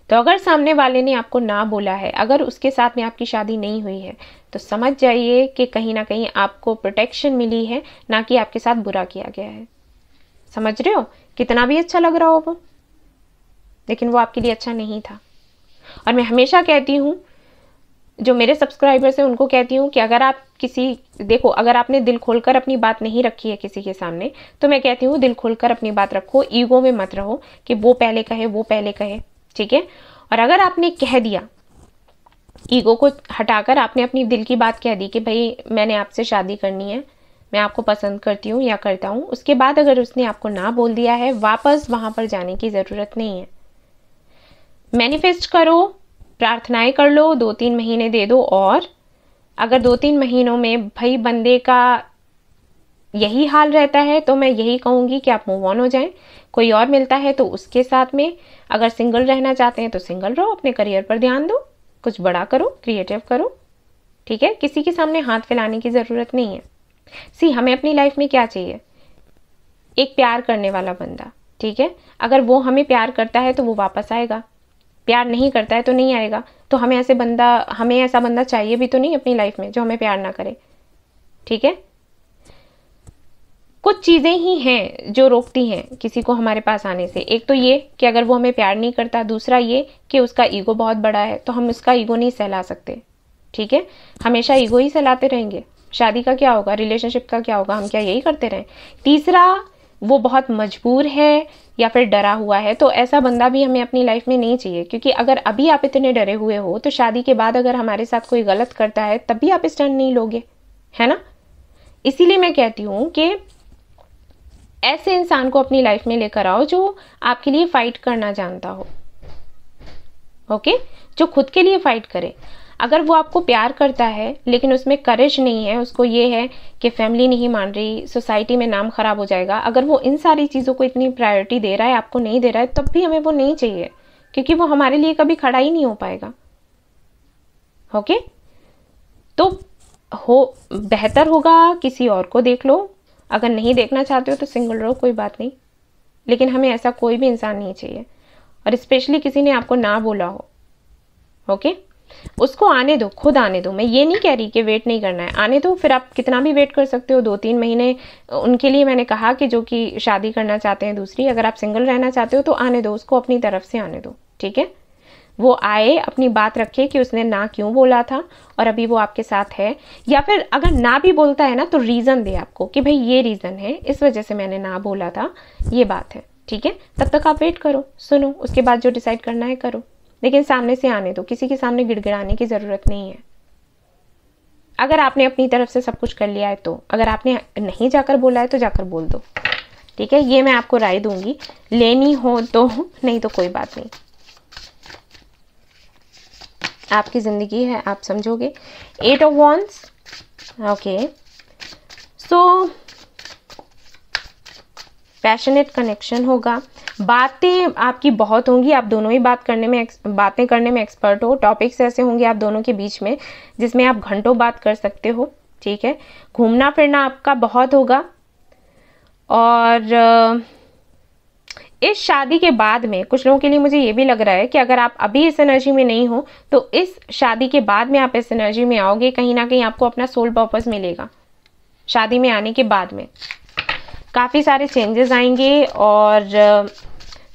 तो अगर सामने वाले ने आपको ना बोला है अगर उसके साथ में आपकी शादी नहीं हुई है तो समझ जाइए कि कहीं ना कहीं आपको प्रोटेक्शन मिली है ना कि आपके साथ बुरा किया गया है समझ रहे हो कितना भी अच्छा लग रहा हो वो लेकिन वो आपके लिए अच्छा नहीं था और मैं हमेशा कहती हूँ जो मेरे सब्सक्राइबर्स हैं उनको कहती हूँ कि अगर आप किसी देखो अगर आपने दिल खोलकर अपनी बात नहीं रखी है किसी के सामने तो मैं कहती हूँ दिल खोलकर अपनी बात रखो ईगो में मत रहो कि वो पहले कहे वो पहले कहे ठीक है और अगर आपने कह दिया ईगो को हटाकर आपने अपनी दिल की बात कह दी कि भाई मैंने आपसे शादी करनी है मैं आपको पसंद करती हूँ या करता हूँ उसके बाद अगर उसने आपको ना बोल दिया है वापस वहाँ पर जाने की ज़रूरत नहीं है मैनिफेस्ट करो प्रार्थनाएं कर लो दो तीन महीने दे दो और अगर दो तीन महीनों में भाई बंदे का यही हाल रहता है तो मैं यही कहूँगी कि आप मूव ऑन हो जाएं कोई और मिलता है तो उसके साथ में अगर सिंगल रहना चाहते हैं तो सिंगल रहो अपने करियर पर ध्यान दो कुछ बड़ा करो क्रिएटिव करो ठीक है किसी के सामने हाथ फैलाने की ज़रूरत नहीं है सी हमें अपनी लाइफ में क्या चाहिए एक प्यार करने वाला बंदा ठीक है अगर वो हमें प्यार करता है तो वो वापस आएगा प्यार नहीं करता है तो नहीं आएगा तो हमें ऐसे बंदा हमें ऐसा बंदा चाहिए भी तो नहीं अपनी लाइफ में जो हमें प्यार ना करे ठीक है कुछ चीज़ें ही हैं जो रोकती हैं किसी को हमारे पास आने से एक तो ये कि अगर वो हमें प्यार नहीं करता दूसरा ये कि उसका ईगो बहुत बड़ा है तो हम उसका ईगो नहीं सहला सकते ठीक है हमेशा ईगो ही सहलाते रहेंगे शादी का क्या होगा रिलेशनशिप का क्या होगा हम क्या यही करते रहें तीसरा वो बहुत मजबूर है या फिर डरा हुआ है तो ऐसा बंदा भी हमें अपनी लाइफ में नहीं चाहिए क्योंकि अगर अभी आप इतने डरे हुए हो तो शादी के बाद अगर हमारे साथ कोई गलत करता है तब भी आप स्टैंड नहीं लोगे है ना इसीलिए मैं कहती हूँ कि ऐसे इंसान को अपनी लाइफ में लेकर आओ जो आपके लिए फाइट करना जानता हो ओके जो खुद के लिए फाइट करे अगर वो आपको प्यार करता है लेकिन उसमें करेज नहीं है उसको ये है कि फैमिली नहीं मान रही सोसाइटी में नाम ख़राब हो जाएगा अगर वो इन सारी चीज़ों को इतनी प्रायोरिटी दे रहा है आपको नहीं दे रहा है तब भी हमें वो नहीं चाहिए क्योंकि वो हमारे लिए कभी खड़ा ही नहीं हो पाएगा ओके तो हो बेहतर होगा किसी और को देख लो अगर नहीं देखना चाहते हो तो सिंगल रहो कोई बात नहीं लेकिन हमें ऐसा कोई भी इंसान नहीं चाहिए और स्पेशली किसी ने आपको ना बोला हो ओके उसको आने दो खुद आने दो मैं ये नहीं कह रही कि वेट नहीं करना है आने दो फिर आप कितना भी वेट कर सकते हो दो तीन महीने उनके लिए मैंने कहा कि जो कि शादी करना चाहते हैं दूसरी अगर आप सिंगल रहना चाहते हो तो आने दो उसको अपनी तरफ से आने दो ठीक है वो आए अपनी बात रखे कि उसने ना क्यों बोला था और अभी वो आपके साथ है या फिर अगर ना भी बोलता है ना तो रीज़न दे आपको कि भाई ये रीज़न है इस वजह से मैंने ना बोला था ये बात है ठीक है तब तक आप वेट करो सुनो उसके बाद जो डिसाइड करना है करो लेकिन सामने से आने दो किसी के सामने गिड़गिड़ाने की ज़रूरत नहीं है अगर आपने अपनी तरफ से सब कुछ कर लिया है तो अगर आपने नहीं जाकर बोला है तो जाकर बोल दो ठीक है ये मैं आपको राय दूंगी लेनी हो तो नहीं तो कोई बात नहीं आपकी ज़िंदगी है आप समझोगे eight of wands okay so passionate connection होगा बातें आपकी बहुत होंगी आप दोनों ही बात करने में बातें करने में एक्सपर्ट हो टॉपिक्स ऐसे होंगे आप दोनों के बीच में जिसमें आप घंटों बात कर सकते हो ठीक है घूमना फिरना आपका बहुत होगा और इस शादी के बाद में कुछ लोगों के लिए मुझे ये भी लग रहा है कि अगर आप अभी इस एनर्जी में नहीं हो तो इस शादी के बाद में आप इस एनर्जी में आओगे कहीं ना कहीं आपको अपना सोल पर्पज़ मिलेगा शादी में आने के बाद में काफ़ी सारे चेंजेस आएंगे और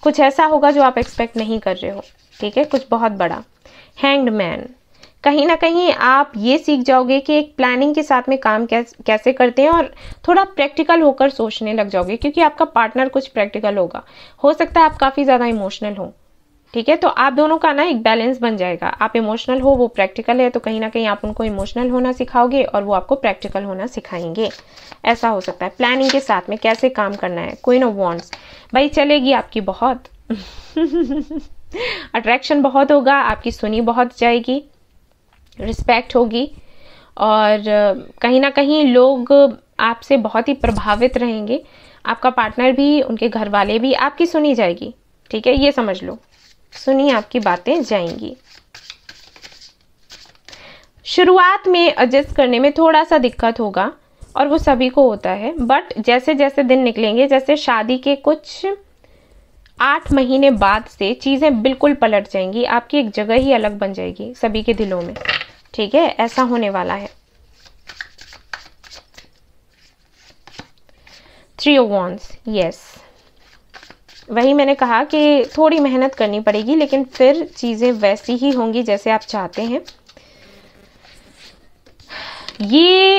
कुछ ऐसा होगा जो आप एक्सपेक्ट नहीं कर रहे हो ठीक है कुछ बहुत बड़ा हैंग्ड मैन कहीं ना कहीं आप ये सीख जाओगे कि एक प्लानिंग के साथ में काम कैसे करते हैं और थोड़ा प्रैक्टिकल होकर सोचने लग जाओगे क्योंकि आपका पार्टनर कुछ प्रैक्टिकल होगा हो सकता है आप काफ़ी ज़्यादा इमोशनल हों ठीक है तो आप दोनों का ना एक बैलेंस बन जाएगा आप इमोशनल हो वो प्रैक्टिकल है तो कहीं ना कहीं आप उनको इमोशनल होना सिखाओगे और वो आपको प्रैक्टिकल होना सिखाएंगे ऐसा हो सकता है प्लानिंग के साथ में कैसे काम करना है कोई नो वॉन्ट्स भाई चलेगी आपकी बहुत अट्रैक्शन बहुत होगा आपकी सुनी बहुत जाएगी रिस्पेक्ट होगी और कहीं ना कहीं लोग आपसे बहुत ही प्रभावित रहेंगे आपका पार्टनर भी उनके घर वाले भी आपकी सुनी जाएगी ठीक है ये समझ लो सुनी आपकी बातें जाएंगी शुरुआत में एडजस्ट करने में थोड़ा सा दिक्कत होगा और वो सभी को होता है बट जैसे जैसे दिन निकलेंगे जैसे शादी के कुछ आठ महीने बाद से चीज़ें बिल्कुल पलट जाएंगी आपकी एक जगह ही अलग बन जाएगी सभी के दिलों में ठीक है ऐसा होने वाला है थ्री ओ वॉन्स यस वही मैंने कहा कि थोड़ी मेहनत करनी पड़ेगी लेकिन फिर चीज़ें वैसी ही होंगी जैसे आप चाहते हैं ये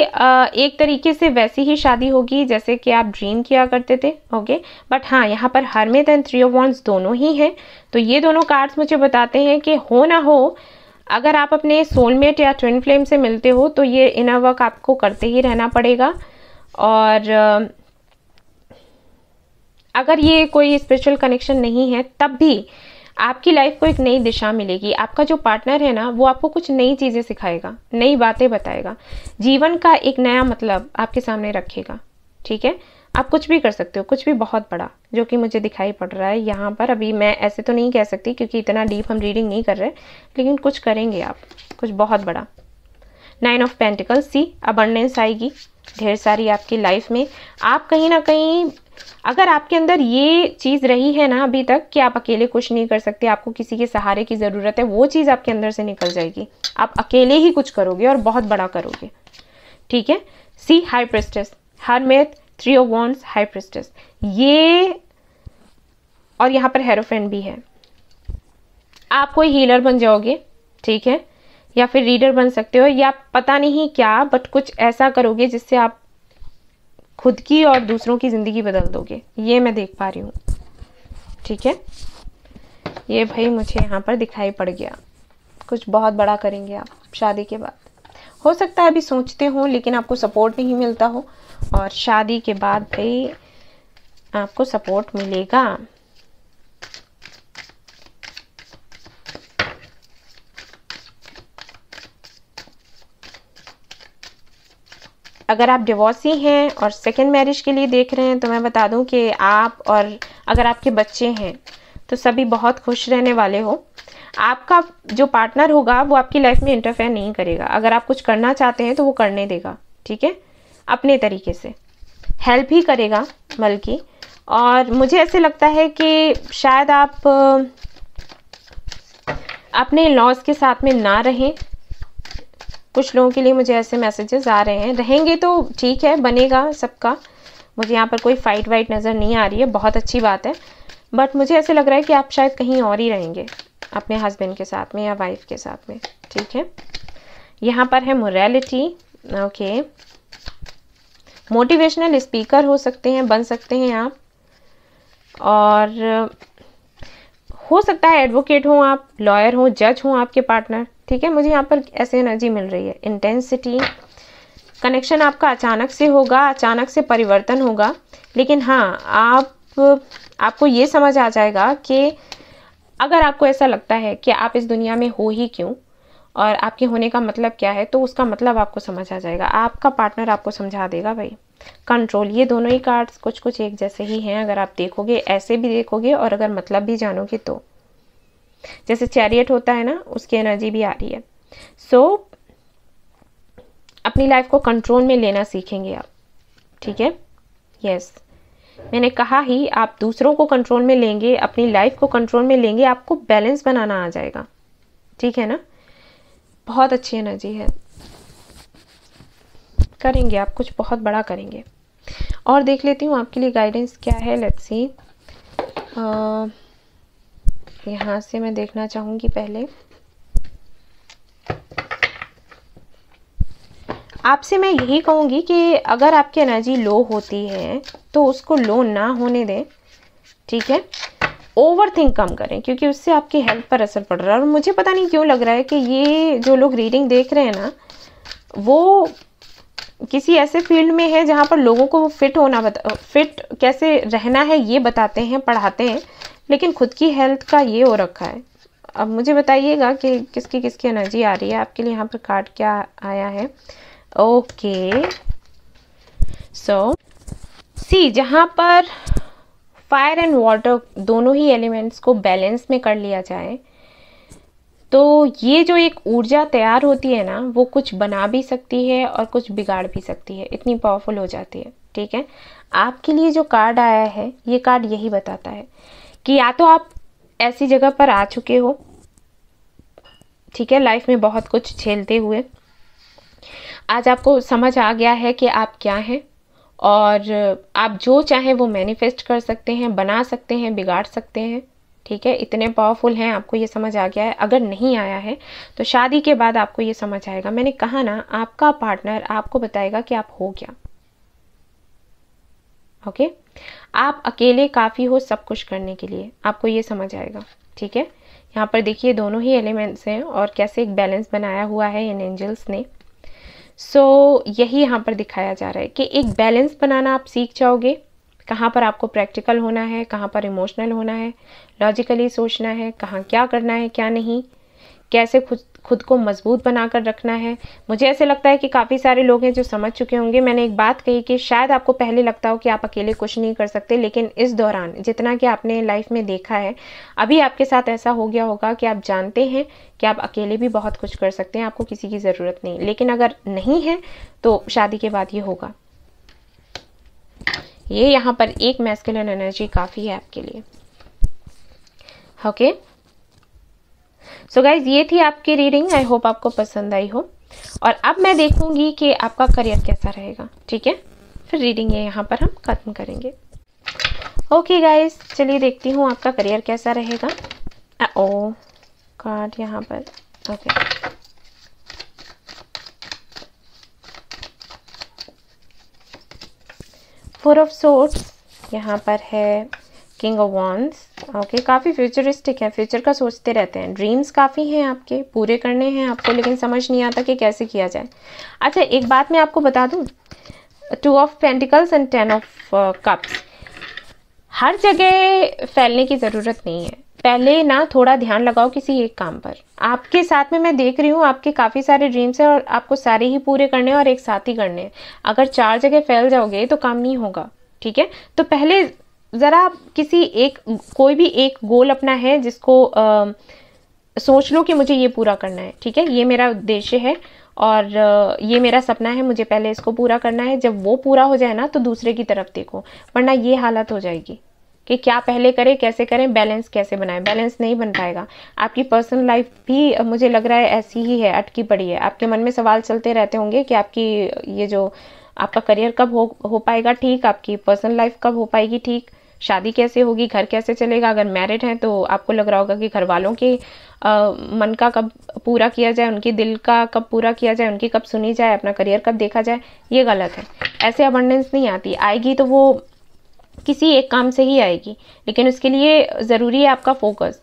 एक तरीके से वैसी ही शादी होगी जैसे कि आप ड्रीम किया करते थे ओके बट हाँ यहाँ पर hermit and three of wands दोनों ही हैं तो ये दोनों कार्ड्स मुझे बताते हैं कि हो ना हो अगर आप अपने सोलमेट या ट्विन फ्लेम से मिलते हो तो ये इनर वर्क आपको करते ही रहना पड़ेगा और अगर ये कोई स्पिरिचुअल कनेक्शन नहीं है तब भी आपकी लाइफ को एक नई दिशा मिलेगी आपका जो पार्टनर है ना वो आपको कुछ नई चीज़ें सिखाएगा नई बातें बताएगा जीवन का एक नया मतलब आपके सामने रखेगा ठीक है आप कुछ भी कर सकते हो कुछ भी बहुत बड़ा जो कि मुझे दिखाई पड़ रहा है यहाँ पर अभी मैं ऐसे तो नहीं कह सकती क्योंकि इतना डीप हम रीडिंग नहीं कर रहे लेकिन कुछ करेंगे आप कुछ बहुत बड़ा nine of pentacles see abundance आएगी ढेर सारी आपकी लाइफ में आप कहीं ना कहीं अगर आपके अंदर ये चीज़ रही है ना अभी तक कि आप अकेले कुछ नहीं कर सकते आपको किसी के सहारे की ज़रूरत है वो चीज़ आपके अंदर से निकल जाएगी आप अकेले ही कुछ करोगे और बहुत बड़ा करोगे ठीक है see high priestess with three of wands high priestess ये और यहाँ पर हेरोफेन भी है आप कोई हीलर बन जाओगे ठीक है या फिर रीडर बन सकते हो या पता नहीं क्या बट कुछ ऐसा करोगे जिससे आप खुद की और दूसरों की ज़िंदगी बदल दोगे ये मैं देख पा रही हूँ ठीक है ये भाई मुझे यहाँ पर दिखाई पड़ गया कुछ बहुत बड़ा करेंगे आप शादी के बाद हो सकता है अभी सोचते हो लेकिन आपको सपोर्ट नहीं मिलता हो और शादी के बाद भाई आपको सपोर्ट मिलेगा अगर आप डिवोर्सी हैं और सेकेंड मैरिज के लिए देख रहे हैं तो मैं बता दूं कि आप और अगर आपके बच्चे हैं तो सभी बहुत खुश रहने वाले हो आपका जो पार्टनर होगा वो आपकी लाइफ में इंटरफेयर नहीं करेगा अगर आप कुछ करना चाहते हैं तो वो करने देगा ठीक है अपने तरीके से हेल्प ही करेगा बल्कि और मुझे ऐसे लगता है कि शायद आप अपने लॉज के साथ में ना रहें कुछ लोगों के लिए मुझे ऐसे मैसेजेस आ रहे हैं रहेंगे तो ठीक है बनेगा सबका मुझे यहाँ पर कोई फाइट वाइट नज़र नहीं आ रही है बहुत अच्छी बात है बट मुझे ऐसे लग रहा है कि आप शायद कहीं और ही रहेंगे अपने हस्बैंड के साथ में या वाइफ के साथ में ठीक है यहाँ पर है मोरेलिटी ओके मोटिवेशनल स्पीकर हो सकते हैं बन सकते हैं आप और हो सकता है एडवोकेट हों आप लॉयर हों जज हों आपके पार्टनर ठीक है मुझे यहाँ पर ऐसे एनर्जी मिल रही है इंटेंसिटी कनेक्शन आपका अचानक से होगा अचानक से परिवर्तन होगा लेकिन हाँ आप आपको ये समझ आ जाएगा कि अगर आपको ऐसा लगता है कि आप इस दुनिया में हो ही क्यों और आपके होने का मतलब क्या है तो उसका मतलब आपको समझ आ जाएगा आपका पार्टनर आपको समझा देगा भाई कंट्रोल ये दोनों ही कार्ड्स कुछ कुछ एक जैसे ही हैं अगर आप देखोगे ऐसे भी देखोगे और अगर मतलब भी जानोगे तो जैसे चैरियट होता है ना उसकी एनर्जी भी आ रही है सो so, अपनी लाइफ को कंट्रोल में लेना सीखेंगे आप ठीक है यस yes. मैंने कहा ही आप दूसरों को कंट्रोल में लेंगे अपनी लाइफ को कंट्रोल में लेंगे आपको बैलेंस बनाना आ जाएगा ठीक है ना बहुत अच्छी एनर्जी है करेंगे आप कुछ बहुत बड़ा करेंगे और देख लेती हूँ आपके लिए गाइडेंस क्या है लेट्स सी यहाँ से मैं देखना चाहूँगी पहले आपसे मैं यही कहूँगी कि अगर आपकी एनर्जी लो होती है तो उसको लो ना होने दें ठीक है ओवर थिंक कम करें क्योंकि उससे आपकी हेल्थ पर असर पड़ रहा है और मुझे पता नहीं क्यों लग रहा है कि ये जो लोग रीडिंग देख रहे हैं ना वो किसी ऐसे फील्ड में है जहाँ पर लोगों को फिट होना बता फिट कैसे रहना है ये बताते हैं पढ़ाते हैं लेकिन खुद की हेल्थ का ये हो रखा है अब मुझे बताइएगा कि किसकी किसकी एनर्जी आ रही है आपके लिए यहाँ पर कार्ड क्या आया है ओके सो सी जहाँ पर फायर एंड वाटर दोनों ही एलिमेंट्स को बैलेंस में कर लिया जाए तो ये जो एक ऊर्जा तैयार होती है ना वो कुछ बना भी सकती है और कुछ बिगाड़ भी सकती है इतनी पावरफुल हो जाती है ठीक है आपके लिए जो कार्ड आया है ये कार्ड यही बताता है कि या तो आप ऐसी जगह पर आ चुके हो ठीक है लाइफ में बहुत कुछ झेलते हुए आज आपको समझ आ गया है कि आप क्या हैं और आप जो चाहें वो मैनिफेस्ट कर सकते हैं बना सकते हैं बिगाड़ सकते हैं ठीक है इतने पावरफुल हैं आपको ये समझ आ गया है अगर नहीं आया है तो शादी के बाद आपको ये समझ आएगा मैंने कहा ना आपका पार्टनर आपको बताएगा कि आप हो क्या ओके okay? आप अकेले काफ़ी हो सब कुछ करने के लिए आपको ये समझ आएगा ठीक है यहाँ पर देखिए दोनों ही एलिमेंट्स हैं और कैसे एक बैलेंस बनाया हुआ है इन एंजल्स ने सो so, यही यहाँ पर दिखाया जा रहा है कि एक बैलेंस बनाना आप सीख जाओगे कहाँ पर आपको प्रैक्टिकल होना है कहाँ पर इमोशनल होना है लॉजिकली सोचना है कहाँ क्या करना है क्या नहीं कैसे खुद खुद को मजबूत बनाकर रखना है मुझे ऐसे लगता है कि काफ़ी सारे लोग हैं जो समझ चुके होंगे मैंने एक बात कही कि शायद आपको पहले लगता हो कि आप अकेले कुछ नहीं कर सकते लेकिन इस दौरान जितना कि आपने लाइफ में देखा है अभी आपके साथ ऐसा हो गया होगा कि आप जानते हैं कि आप अकेले भी बहुत कुछ कर सकते हैं आपको किसी की ज़रूरत नहीं लेकिन अगर नहीं है तो शादी के बाद ये होगा ये यहाँ पर एक मैस्कुलिन एनर्जी काफ़ी है आपके लिए ओके okay? सो गाइज ये थी आपकी रीडिंग आई होप आपको पसंद आई हो और अब मैं देखूंगी कि आपका करियर कैसा रहेगा ठीक है फिर रीडिंग ये यहाँ पर हम ख़त्म करेंगे ओके गाइज चलिए देखती हूँ आपका करियर कैसा रहेगा ओ कार्ड यहाँ पर ओके फोर ऑफ सोट्स यहाँ पर है किंग ऑफ वॉन्स ओके काफ़ी फ्यूचरिस्टिक है फ्यूचर का सोचते रहते हैं ड्रीम्स काफ़ी हैं आपके पूरे करने हैं आपको लेकिन समझ नहीं आता कि कैसे किया जाए अच्छा एक बात मैं आपको बता दूँ two of pentacles and ten of cups हर जगह फैलने की ज़रूरत नहीं है पहले ना थोड़ा ध्यान लगाओ किसी एक काम पर आपके साथ में मैं देख रही हूँ आपके काफ़ी सारे ड्रीम्स हैं और आपको सारे ही पूरे करने हैं और एक साथ ही करने हैं अगर चार जगह फैल जाओगे तो काम नहीं होगा ठीक है तो पहले ज़रा किसी एक कोई भी एक गोल अपना है जिसको आ, सोच लो कि मुझे ये पूरा करना है ठीक है ये मेरा उद्देश्य है और ये मेरा सपना है मुझे पहले इसको पूरा करना है जब वो पूरा हो जाए ना तो दूसरे की तरफ देखो वरना ये हालत हो जाएगी कि क्या पहले करें कैसे करें बैलेंस कैसे बनाएं बैलेंस नहीं बन पाएगा आपकी पर्सनल लाइफ भी मुझे लग रहा है ऐसी ही है अटकी पड़ी है आपके मन में सवाल चलते रहते होंगे कि आपकी ये जो आपका करियर कब हो हो पाएगा ठीक आपकी पर्सनल लाइफ कब हो पाएगी ठीक शादी कैसे होगी घर कैसे चलेगा अगर मैरिड हैं तो आपको लग रहा होगा कि घर वालों के आ, मन का कब पूरा किया जाए उनके दिल का कब पूरा किया जाए उनकी कब सुनी जाए अपना करियर कब देखा जाए ये गलत है ऐसे अबंडेंस नहीं आती आएगी तो वो किसी एक काम से ही आएगी लेकिन उसके लिए ज़रूरी है आपका फोकस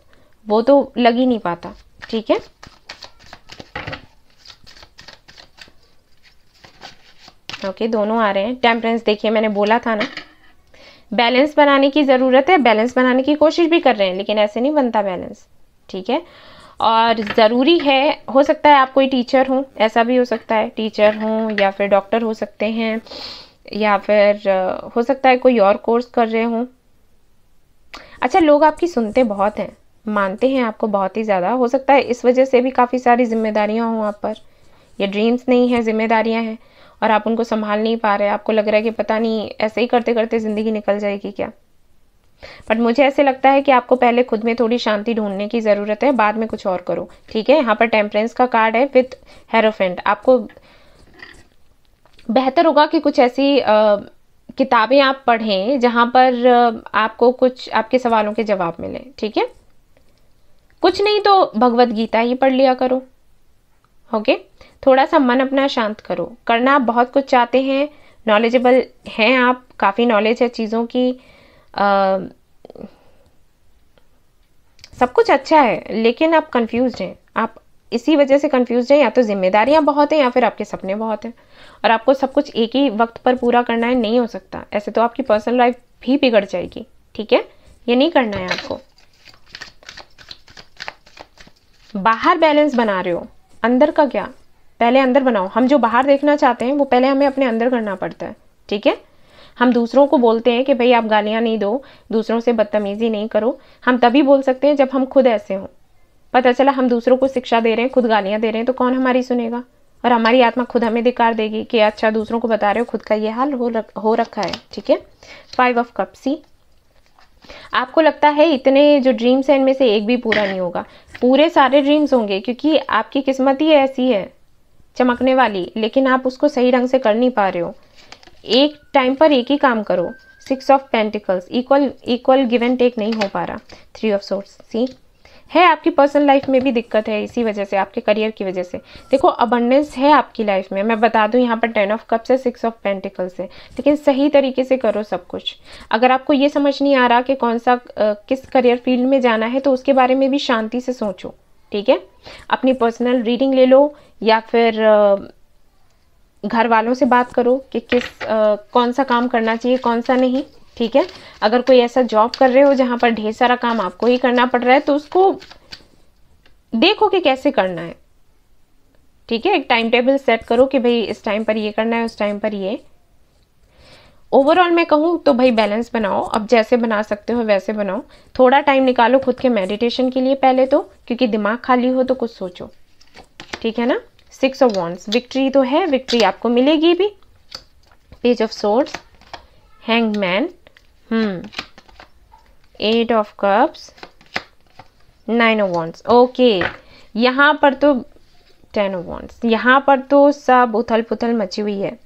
वो तो लग ही नहीं पाता ठीक है ओके okay, दोनों आ रहे हैं टेम्परेंस देखिए मैंने बोला था ना बैलेंस बनाने की ज़रूरत है बैलेंस बनाने की कोशिश भी कर रहे हैं लेकिन ऐसे नहीं बनता बैलेंस ठीक है और ज़रूरी है हो सकता है आप कोई टीचर हों ऐसा भी हो सकता है टीचर हों या फिर डॉक्टर हो सकते हैं या फिर हो सकता है कोई और कोर्स कर रहे हों अच्छा लोग आपकी सुनते बहुत हैं मानते हैं आपको बहुत ही ज़्यादा हो सकता है इस वजह से भी काफ़ी सारी जिम्मेदारियाँ हों आप पर ये ड्रीम्स नहीं है जिम्मेदारियाँ हैं और आप उनको संभाल नहीं पा रहे आपको लग रहा है कि पता नहीं ऐसे ही करते करते ज़िंदगी निकल जाएगी क्या बट मुझे ऐसे लगता है कि आपको पहले खुद में थोड़ी शांति ढूंढने की ज़रूरत है बाद में कुछ और करो ठीक है यहाँ पर टेम्परेंस का कार्ड है विथ हेरोफेंट आपको बेहतर होगा कि कुछ ऐसी किताबें आप पढ़ें जहाँ पर आपको कुछ आपके सवालों के जवाब मिले ठीक है कुछ नहीं तो भगवत गीता ही पढ़ लिया करो ओके okay? थोड़ा सा मन अपना शांत करो करना आप बहुत कुछ चाहते हैं नॉलेजेबल हैं आप काफ़ी नॉलेज है चीज़ों की आ, सब कुछ अच्छा है लेकिन आप कंफ्यूज हैं आप इसी वजह से कंफ्यूज हैं या तो जिम्मेदारियां बहुत हैं या फिर आपके सपने बहुत हैं और आपको सब कुछ एक ही वक्त पर पूरा करना है नहीं हो सकता ऐसे तो आपकी पर्सनल लाइफ भी बिगड़ जाएगी ठीक है ये नहीं करना है आपको बाहर बैलेंस बना रहे हो अंदर का क्या पहले अंदर बनाओ हम जो बाहर देखना चाहते हैं वो पहले हमें अपने अंदर करना पड़ता है ठीक है हम दूसरों को बोलते हैं कि भाई आप गालियाँ नहीं दो दूसरों से बदतमीज़ी नहीं करो हम तभी बोल सकते हैं जब हम खुद ऐसे हों पता चला हम दूसरों को शिक्षा दे रहे हैं खुद गालियाँ दे रहे हैं तो कौन हमारी सुनेगा और हमारी आत्मा खुद हमें धिकार देगी कि अच्छा दूसरों को बता रहे हो खुद का ये हाल हो रख, हो रखा है ठीक है फाइव ऑफ कप सी आपको लगता है इतने जो ड्रीम्स हैं इनमें से एक भी पूरा नहीं होगा पूरे सारे ड्रीम्स होंगे क्योंकि आपकी किस्मत ही ऐसी है चमकने वाली लेकिन आप उसको सही ढंग से कर नहीं पा रहे हो एक टाइम पर एक ही काम करो six of pentacles equal equal give and take नहीं हो पा रहा थ्री ऑफ सोर्स सी है आपकी पर्सनल लाइफ में भी दिक्कत है इसी वजह से आपके करियर की वजह से देखो अबंडेंस है आपकी लाइफ में मैं बता दूं यहाँ पर टेन ऑफ कप्स है सिक्स ऑफ पेंटिकल्स है लेकिन सही तरीके से करो सब कुछ अगर आपको ये समझ नहीं आ रहा कि कौन सा किस करियर फील्ड में जाना है तो उसके बारे में भी शांति से सोचो ठीक है अपनी पर्सनल रीडिंग ले लो या फिर घर वालों से बात करो कि किस आ, कौन सा काम करना चाहिए कौन सा नहीं ठीक है अगर कोई ऐसा जॉब कर रहे हो जहाँ पर ढेर सारा काम आपको ही करना पड़ रहा है तो उसको देखो कि कैसे करना है ठीक है एक टाइम टेबल सेट करो कि भाई इस टाइम पर ये करना है उस टाइम पर ये ओवरऑल मैं कहूँ तो भाई बैलेंस बनाओ अब जैसे बना सकते हो वैसे बनाओ थोड़ा टाइम निकालो खुद के मेडिटेशन के लिए पहले तो क्योंकि दिमाग खाली हो तो कुछ सोचो ठीक है ना सिक्स ऑफ वॉन्ट्स विक्ट्री तो है विक्ट्री आपको मिलेगी भी page of swords man eight of cups nine of wands okay यहाँ पर तो टेन ऑफ वॉन्ट्स यहाँ पर तो सब उथल पुथल मची हुई है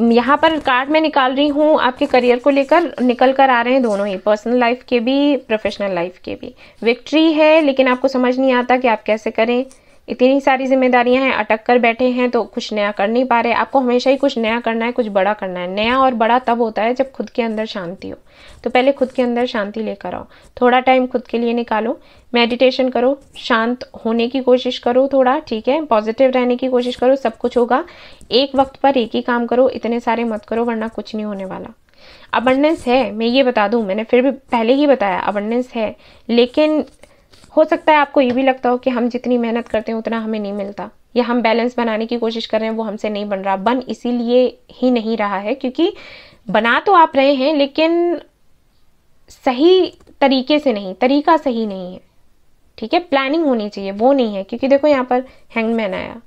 यहाँ पर कार्ड मैं निकाल रही हूँ आपके करियर को लेकर निकल कर आ रहे हैं दोनों ही पर्सनल लाइफ के भी प्रोफेशनल लाइफ के भी विक्ट्री है लेकिन आपको समझ नहीं आता कि आप कैसे करें इतनी सारी जिम्मेदारियां हैं अटक कर बैठे हैं तो कुछ नया कर नहीं पा रहे आपको हमेशा ही कुछ नया करना है कुछ बड़ा करना है नया और बड़ा तब होता है जब खुद के अंदर शांति हो तो पहले खुद के अंदर शांति लेकर आओ थोड़ा टाइम खुद के लिए निकालो मेडिटेशन करो शांत होने की कोशिश करो थोड़ा ठीक है पॉजिटिव रहने की कोशिश करो सब कुछ होगा एक वक्त पर एक ही काम करो इतने सारे मत करो वरना कुछ नहीं होने वाला अबंडेंस है मैं ये बता दूं मैंने फिर भी पहले ही बताया अबंडेंस है लेकिन हो सकता है आपको ये भी लगता हो कि हम जितनी मेहनत करते हैं उतना हमें नहीं मिलता या हम बैलेंस बनाने की कोशिश कर रहे हैं वो हमसे नहीं बन रहा बन इसीलिए ही नहीं रहा है क्योंकि बना तो आप रहे हैं लेकिन सही तरीके से नहीं तरीका सही नहीं है ठीक है प्लानिंग होनी चाहिए वो नहीं है क्योंकि देखो यहाँ पर हैंगमैन आया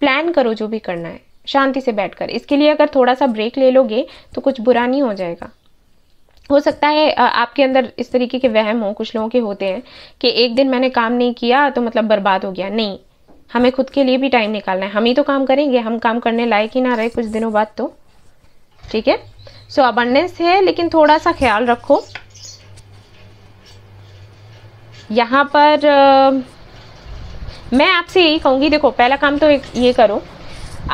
प्लान करो जो भी करना है शांति से बैठकर इसके लिए अगर थोड़ा सा ब्रेक ले लोगे तो कुछ बुरा नहीं हो जाएगा हो सकता है आपके अंदर इस तरीके के वहम हो कुछ लोगों के होते हैं कि एक दिन मैंने काम नहीं किया तो मतलब बर्बाद हो गया नहीं हमें खुद के लिए भी टाइम निकालना है हम ही तो काम करेंगे हम काम करने लायक ही ना रहे कुछ दिनों बाद तो ठीक है सो अबंडेंस है लेकिन थोड़ा सा ख्याल रखो यहाँ पर आ, मैं आपसे यही कहूँगी देखो पहला काम तो ये करो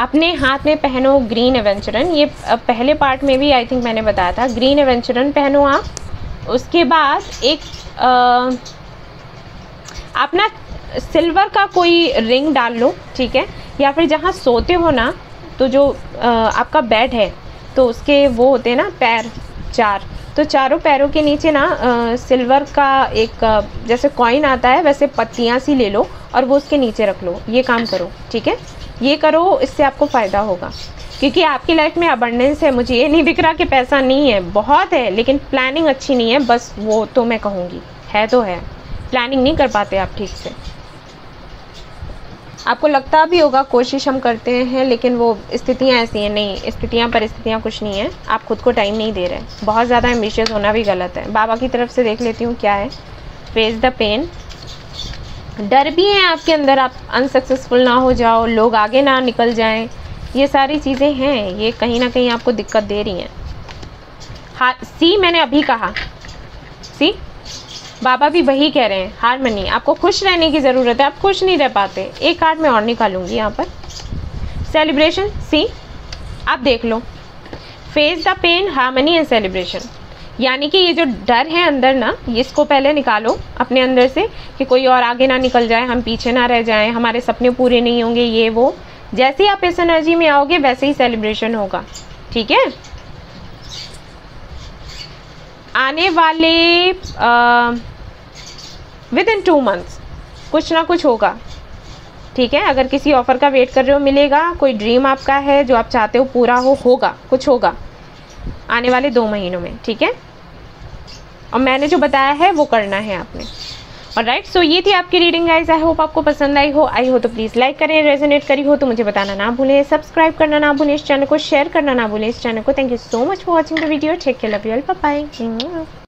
अपने हाथ में पहनो ग्रीन एवेंचरन ये पहले पार्ट में भी आई थिंक मैंने बताया था ग्रीन एवेंचरन पहनो आप उसके बाद एक अपना सिल्वर का कोई रिंग डाल लो ठीक है या फिर जहाँ सोते हो ना तो जो आ, आपका बेड है तो उसके वो होते हैं ना पैर चार तो चारों पैरों के नीचे ना आ, सिल्वर का एक आ, जैसे कॉइन आता है वैसे पत्तियाँ सी ले लो और वो उसके नीचे रख लो ये काम करो ठीक है ये करो इससे आपको फ़ायदा होगा क्योंकि आपकी लाइफ में अबंडेंस है मुझे ये नहीं दिख रहा कि पैसा नहीं है बहुत है लेकिन प्लानिंग अच्छी नहीं है बस वो तो मैं कहूँगी है तो है प्लानिंग नहीं कर पाते आप ठीक से आपको लगता भी होगा कोशिश हम करते हैं लेकिन वो स्थितियाँ ऐसी हैं नहीं स्थितियाँ परिस्थितियाँ कुछ नहीं है आप खुद को टाइम नहीं दे रहे बहुत ज़्यादा एम्बिशियस होना भी गलत है बाबा की तरफ से देख लेती हूँ क्या है फेस द पेन डर भी है आपके अंदर आप अनसक्सेसफुल ना हो जाओ लोग आगे ना निकल जाएं ये सारी चीज़ें हैं ये कहीं ना कहीं आपको दिक्कत दे रही हैं हार सी मैंने अभी कहा सी बाबा भी वही कह रहे हैं हारमनी आपको खुश रहने की ज़रूरत है आप खुश नहीं रह पाते एक कार्ड मैं और निकालूंगी यहाँ पर सेलिब्रेशन सी आप देख लो face the pain harmony and celebration यानी कि ये जो डर है अंदर ना इसको पहले निकालो अपने अंदर से कि कोई और आगे ना निकल जाए हम पीछे ना रह जाए हमारे सपने पूरे नहीं होंगे ये वो जैसे ही आप इस एनर्जी में आओगे वैसे ही सेलिब्रेशन होगा ठीक है आने वाले विद इन टू मंथ्स कुछ ना कुछ होगा ठीक है अगर किसी ऑफ़र का वेट कर रहे हो मिलेगा कोई ड्रीम आपका है जो आप चाहते हो पूरा हो होगा कुछ होगा आने वाले दो महीनों में ठीक है और मैंने जो बताया है वो करना है आपने और राइट सो ये थी आपकी रीडिंग गाइज आई होप आपको पसंद आई हो आई हो तो प्लीज़ लाइक करें रेजोनेट करी हो तो मुझे बताना ना भूलें सब्सक्राइब करना ना भूलें इस चैनल को शेयर करना ना भूलें इस चैनल को thank you so much for watching the video take care love you all bye